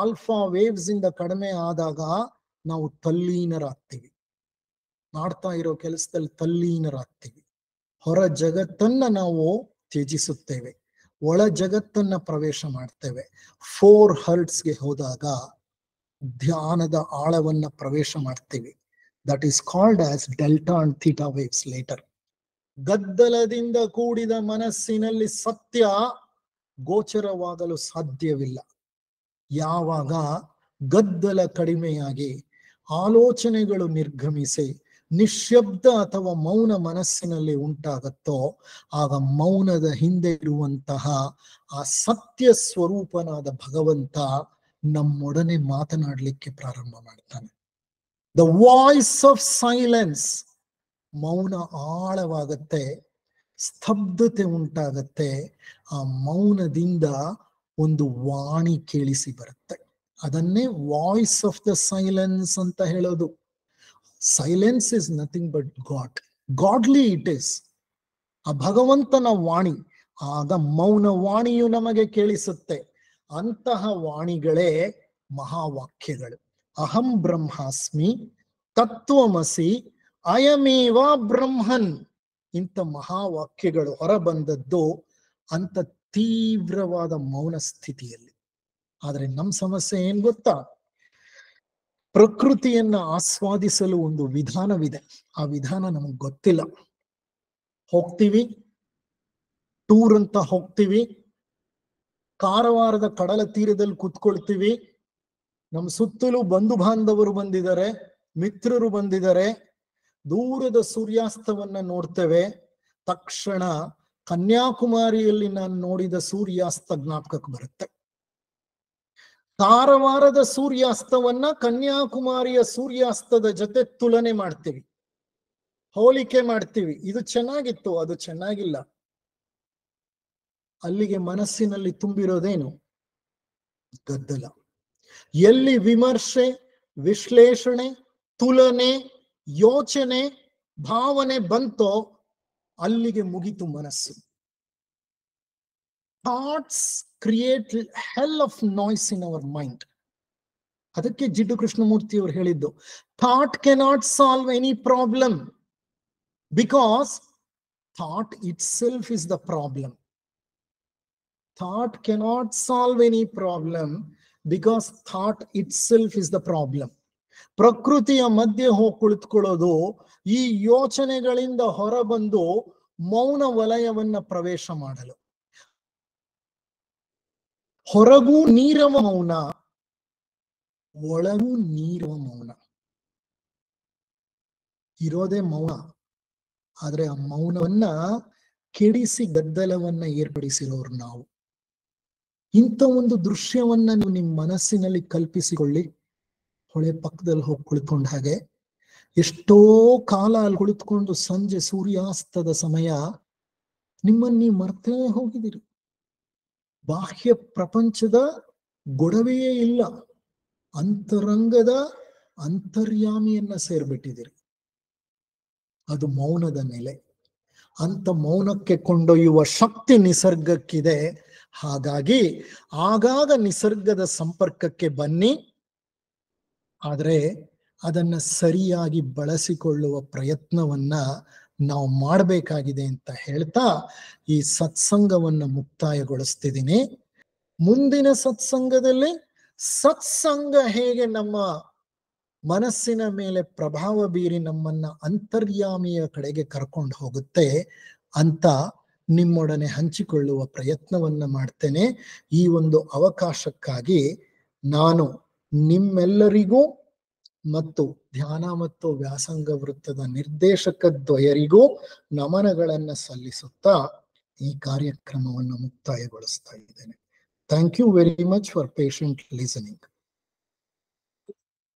ಆಲ್ಫಾ ವೇವ್ಸ್ ಇಂದ ಕಡಿಮೆ ಆದಾಗ ನಾವು ತಲ್ಲೀನರಾಗ್ತೀವಿ ಮಾಡ್ತಾ ಇರೋ ಕೆಲಸದಲ್ಲಿ ತಲ್ಲೀನರಾಗ್ತೀವಿ ಹೊರ ಜಗತ್ತನ್ನ ನಾವು ತ್ಯಜಿಸುತ್ತೇವೆ ಒಳ ಜಗತ್ತನ್ನ ಪ್ರವೇಶ ಮಾಡ್ತೇವೆ ಫೋರ್ ಹರ್ಟ್ಸ್ಗೆ ಹೋದಾಗ ಧ್ಯಾನದ ಆಳವನ್ನ ಪ್ರವೇಶ ಮಾಡ್ತೀವಿ that is called as delta and theta waves later ಗದ್ದಲದಿಂದ ಕೂಡಿದ ಮನಸ್ಸಿನಲ್ಲಿ ಸತ್ಯ ಗೋಚರವಾಗಲು ಸಾಧ್ಯವಿಲ್ಲ ಯಾವಾಗ ಗದ್ದಲ ಕಡಿಮೆಯಾಗಿ ಆಲೋಚನೆಗಳು ನಿರ್ಗಮಿಸಿ ನಿಶಬ್ದ ಅಥವಾ ಮೌನ ಮನಸ್ಸಿನಲ್ಲಿ ಉಂಟಾಗತ್ತೋ ಆಗ ಮೌನದ ಹಿಂದೆ ಇರುವಂತಹ ಆ ಸತ್ಯ ಸ್ವರೂಪನಾದ ಭಗವಂತ ನಮ್ಮೊಡನೆ ಮಾತನಾಡಲಿಕ್ಕೆ ಪ್ರಾರಂಭ ಮಾಡ್ತಾನೆ ದ ವಾಯ್ಸ್ ಆಫ್ ಸೈಲೆನ್ಸ್ ಮೌನ ಆಳವಾಗತ್ತೆ ಸ್ತಬ್ಧತೆ ಉಂಟಾಗತ್ತೆ ಆ ಮೌನದಿಂದ ಒಂದು ವಾಣಿ ಕೇಳಿಸಿ ಬರುತ್ತೆ ಅದನ್ನೇ ವಾಯ್ಸ್ ಆಫ್ ದ ಸೈಲೆನ್ಸ್ ಅಂತ ಹೇಳೋದು silence is nothing but God godly it is ಆ ಭಗವಂತನ ವಾಣಿ ಆಗ ಮೌನ ವಾಣಿಯು ನಮಗೆ ಕೇಳಿಸುತ್ತೆ ಅಂತಹ ವಾಣಿಗಳೇ ಮಹಾವಾಕ್ಯಗಳು ಅಹಂ ಬ್ರಹ್ಮಾಸ್ಮಿ ತತ್ವಮಸಿ ಅಯಮೇವಾ ಬ್ರಹ್ಮನ್ ಇಂಥ ಮಹಾವಾಕ್ಯಗಳು ಹೊರಬಂದದ್ದು ಅಂತ ತೀವ್ರವಾದ ಮೌನ ಸ್ಥಿತಿಯಲ್ಲಿ ಆದರೆ ನಮ್ಮ ಸಮಸ್ಯೆ ಏನ್ ಗೊತ್ತಾ ಪ್ರಕೃತಿಯನ್ನ ಆಸ್ವಾದಿಸಲು ಒಂದು ವಿಧಾನವಿದೆ ಆ ವಿಧಾನ ನಮಗ್ ಗೊತ್ತಿಲ್ಲ ಹೋಗ್ತೀವಿ ಟೂರ್ ಅಂತ ಹೋಗ್ತೀವಿ ಕಾರವಾರದ ಕಡಲ ತೀರದಲ್ಲಿ ಕುತ್ಕೊಳ್ತೀವಿ ನಮ್ಮ ಸುತ್ತಲೂ ಬಂಧು ಬಾಂಧವರು ಬಂದಿದ್ದಾರೆ ಮಿತ್ರರು ಬಂದಿದ್ದಾರೆ ದೂರದ ಸೂರ್ಯಾಸ್ತವನ್ನ ನೋಡ್ತೇವೆ ತಕ್ಷಣ ಕನ್ಯಾಕುಮಾರಿಯಲ್ಲಿ ನಾನು ನೋಡಿದ ಸೂರ್ಯಾಸ್ತ ಜ್ಞಾಪಕಕ್ಕೆ ಬರುತ್ತೆ ಕಾರವಾರದ ಸೂರ್ಯಾಸ್ತವನ್ನ ಕನ್ಯಾಕುಮಾರಿಯ ಸೂರ್ಯಾಸ್ತದ ಜೊತೆ ತುಲನೆ ಮಾಡ್ತೀವಿ ಹೋಲಿಕೆ ಮಾಡ್ತೀವಿ ಇದು ಚೆನ್ನಾಗಿತ್ತು ಅದು ಚೆನ್ನಾಗಿಲ್ಲ ಅಲ್ಲಿಗೆ ಮನಸ್ಸಿನಲ್ಲಿ ತುಂಬಿರೋದೇನು ಗದ್ದಲ ಎಲ್ಲಿ ವಿಮರ್ಶೆ ವಿಶ್ಲೇಷಣೆ ತುಲನೆ योचने भावने बनो अलग मुगित मन thoughts create hell of noise in our mind अद्कि जिडू कृष्णमूर्तियों thought cannot solve any problem because thought itself is the problem thought cannot solve any problem because thought itself is the problem ಪ್ರಕೃತಿಯ ಮಧ್ಯೆ ಹೋಗಿ ಕುಳಿತುಕೊಳ್ಳೋದು ಈ ಯೋಚನೆಗಳಿಂದ ಹೊರಬಂದು ಮೌನ ವಲಯವನ್ನ ಪ್ರವೇಶ ಮಾಡಲು ಹೊರಗೂ ನೀರವ ಮೌನ ಒಳಗೂ ನೀರವ ಮೌನ ಇರೋದೇ ಮೌನ ಆದ್ರೆ ಆ ಮೌನವನ್ನ ಕೆಡಿಸಿ ಗದ್ದಲವನ್ನ ಏರ್ಪಡಿಸಿರೋರು ನಾವು ಇಂಥ ಒಂದು ದೃಶ್ಯವನ್ನ ನೀವು ನಿಮ್ಮ ಮನಸ್ಸಿನಲ್ಲಿ ಕಲ್ಪಿಸಿಕೊಳ್ಳಿ ಹೊಳೆ ಪಕ್ಕದಲ್ಲಿ ಹೋಗಿ ಕುಳಿತುಕೊಂಡ ಹಾಗೆ ಎಷ್ಟೋ ಕಾಲ ಅಲ್ಲಿ ಕುಳಿತುಕೊಂಡು ಸಂಜೆ ಸೂರ್ಯಾಸ್ತದ ಸಮಯ ನಿಮ್ಮನ್ನ ಮರ್ತೇ ಹೋಗಿದ್ದೀರಿ ಬಾಹ್ಯ ಪ್ರಪಂಚದ ಗೊಡವೆಯೇ ಇಲ್ಲ ಅಂತರಂಗದ ಅಂತರ್ಯಾಮಿಯನ್ನ ಸೇರ್ಬಿಟ್ಟಿದ್ದೀರಿ ಅದು ಮೌನದ ನೆಲೆ ಅಂತ ಮೌನಕ್ಕೆ ಕೊಂಡೊಯ್ಯುವ ಶಕ್ತಿ ನಿಸರ್ಗಕ್ಕಿದೆ ಹಾಗಾಗಿ ಆಗಾಗ ನಿಸರ್ಗದ ಸಂಪರ್ಕಕ್ಕೆ ಬನ್ನಿ ಆದರೆ ಅದನ್ನು ಸರಿಯಾಗಿ ಬಳಸಿಕೊಳ್ಳುವ ಪ್ರಯತ್ನವನ್ನ ನಾವು ಮಾಡಬೇಕಾಗಿದೆ ಅಂತ ಹೇಳ್ತಾ ಈ ಸತ್ಸಂಗವನ್ನು ಮುಕ್ತಾಯಗೊಳಿಸ್ತಿದ್ದೀನಿ ಮುಂದಿನ ಸತ್ಸಂಗದಲ್ಲಿ ಸತ್ಸಂಗ ಹೇಗೆ ನಮ್ಮ ಮನಸ್ಸಿನ ಮೇಲೆ ಪ್ರಭಾವ ಬೀರಿ ನಮ್ಮನ್ನ ಅಂತರ್ಯಾಮಿಯ ಕಡೆಗೆ ಕರ್ಕೊಂಡು ಹೋಗುತ್ತೆ ಅಂತ ನಿಮ್ಮೊಡನೆ ಹಂಚಿಕೊಳ್ಳುವ ಪ್ರಯತ್ನವನ್ನ ಮಾಡ್ತೇನೆ ಈ ಒಂದು ಅವಕಾಶಕ್ಕಾಗಿ ನಾನು ನಿಮ್ಮೆಲ್ಲರಿಗೂ ಮತ್ತು ಧ್ಯಾನ ಮತ್ತು ವ್ಯಾಸಂಗ ವೃತ್ತದ ನಿರ್ದೇಶಕ ದ್ವಯರಿಗೂ ನಮನಗಳನ್ನ ಸಲ್ಲಿಸುತ್ತಾ ಈ ಕಾರ್ಯಕ್ರಮವನ್ನು ಮುಕ್ತಾಯಗೊಳಿಸ್ತಾ ಇದ್ದೇನೆ thank you very much for patient listening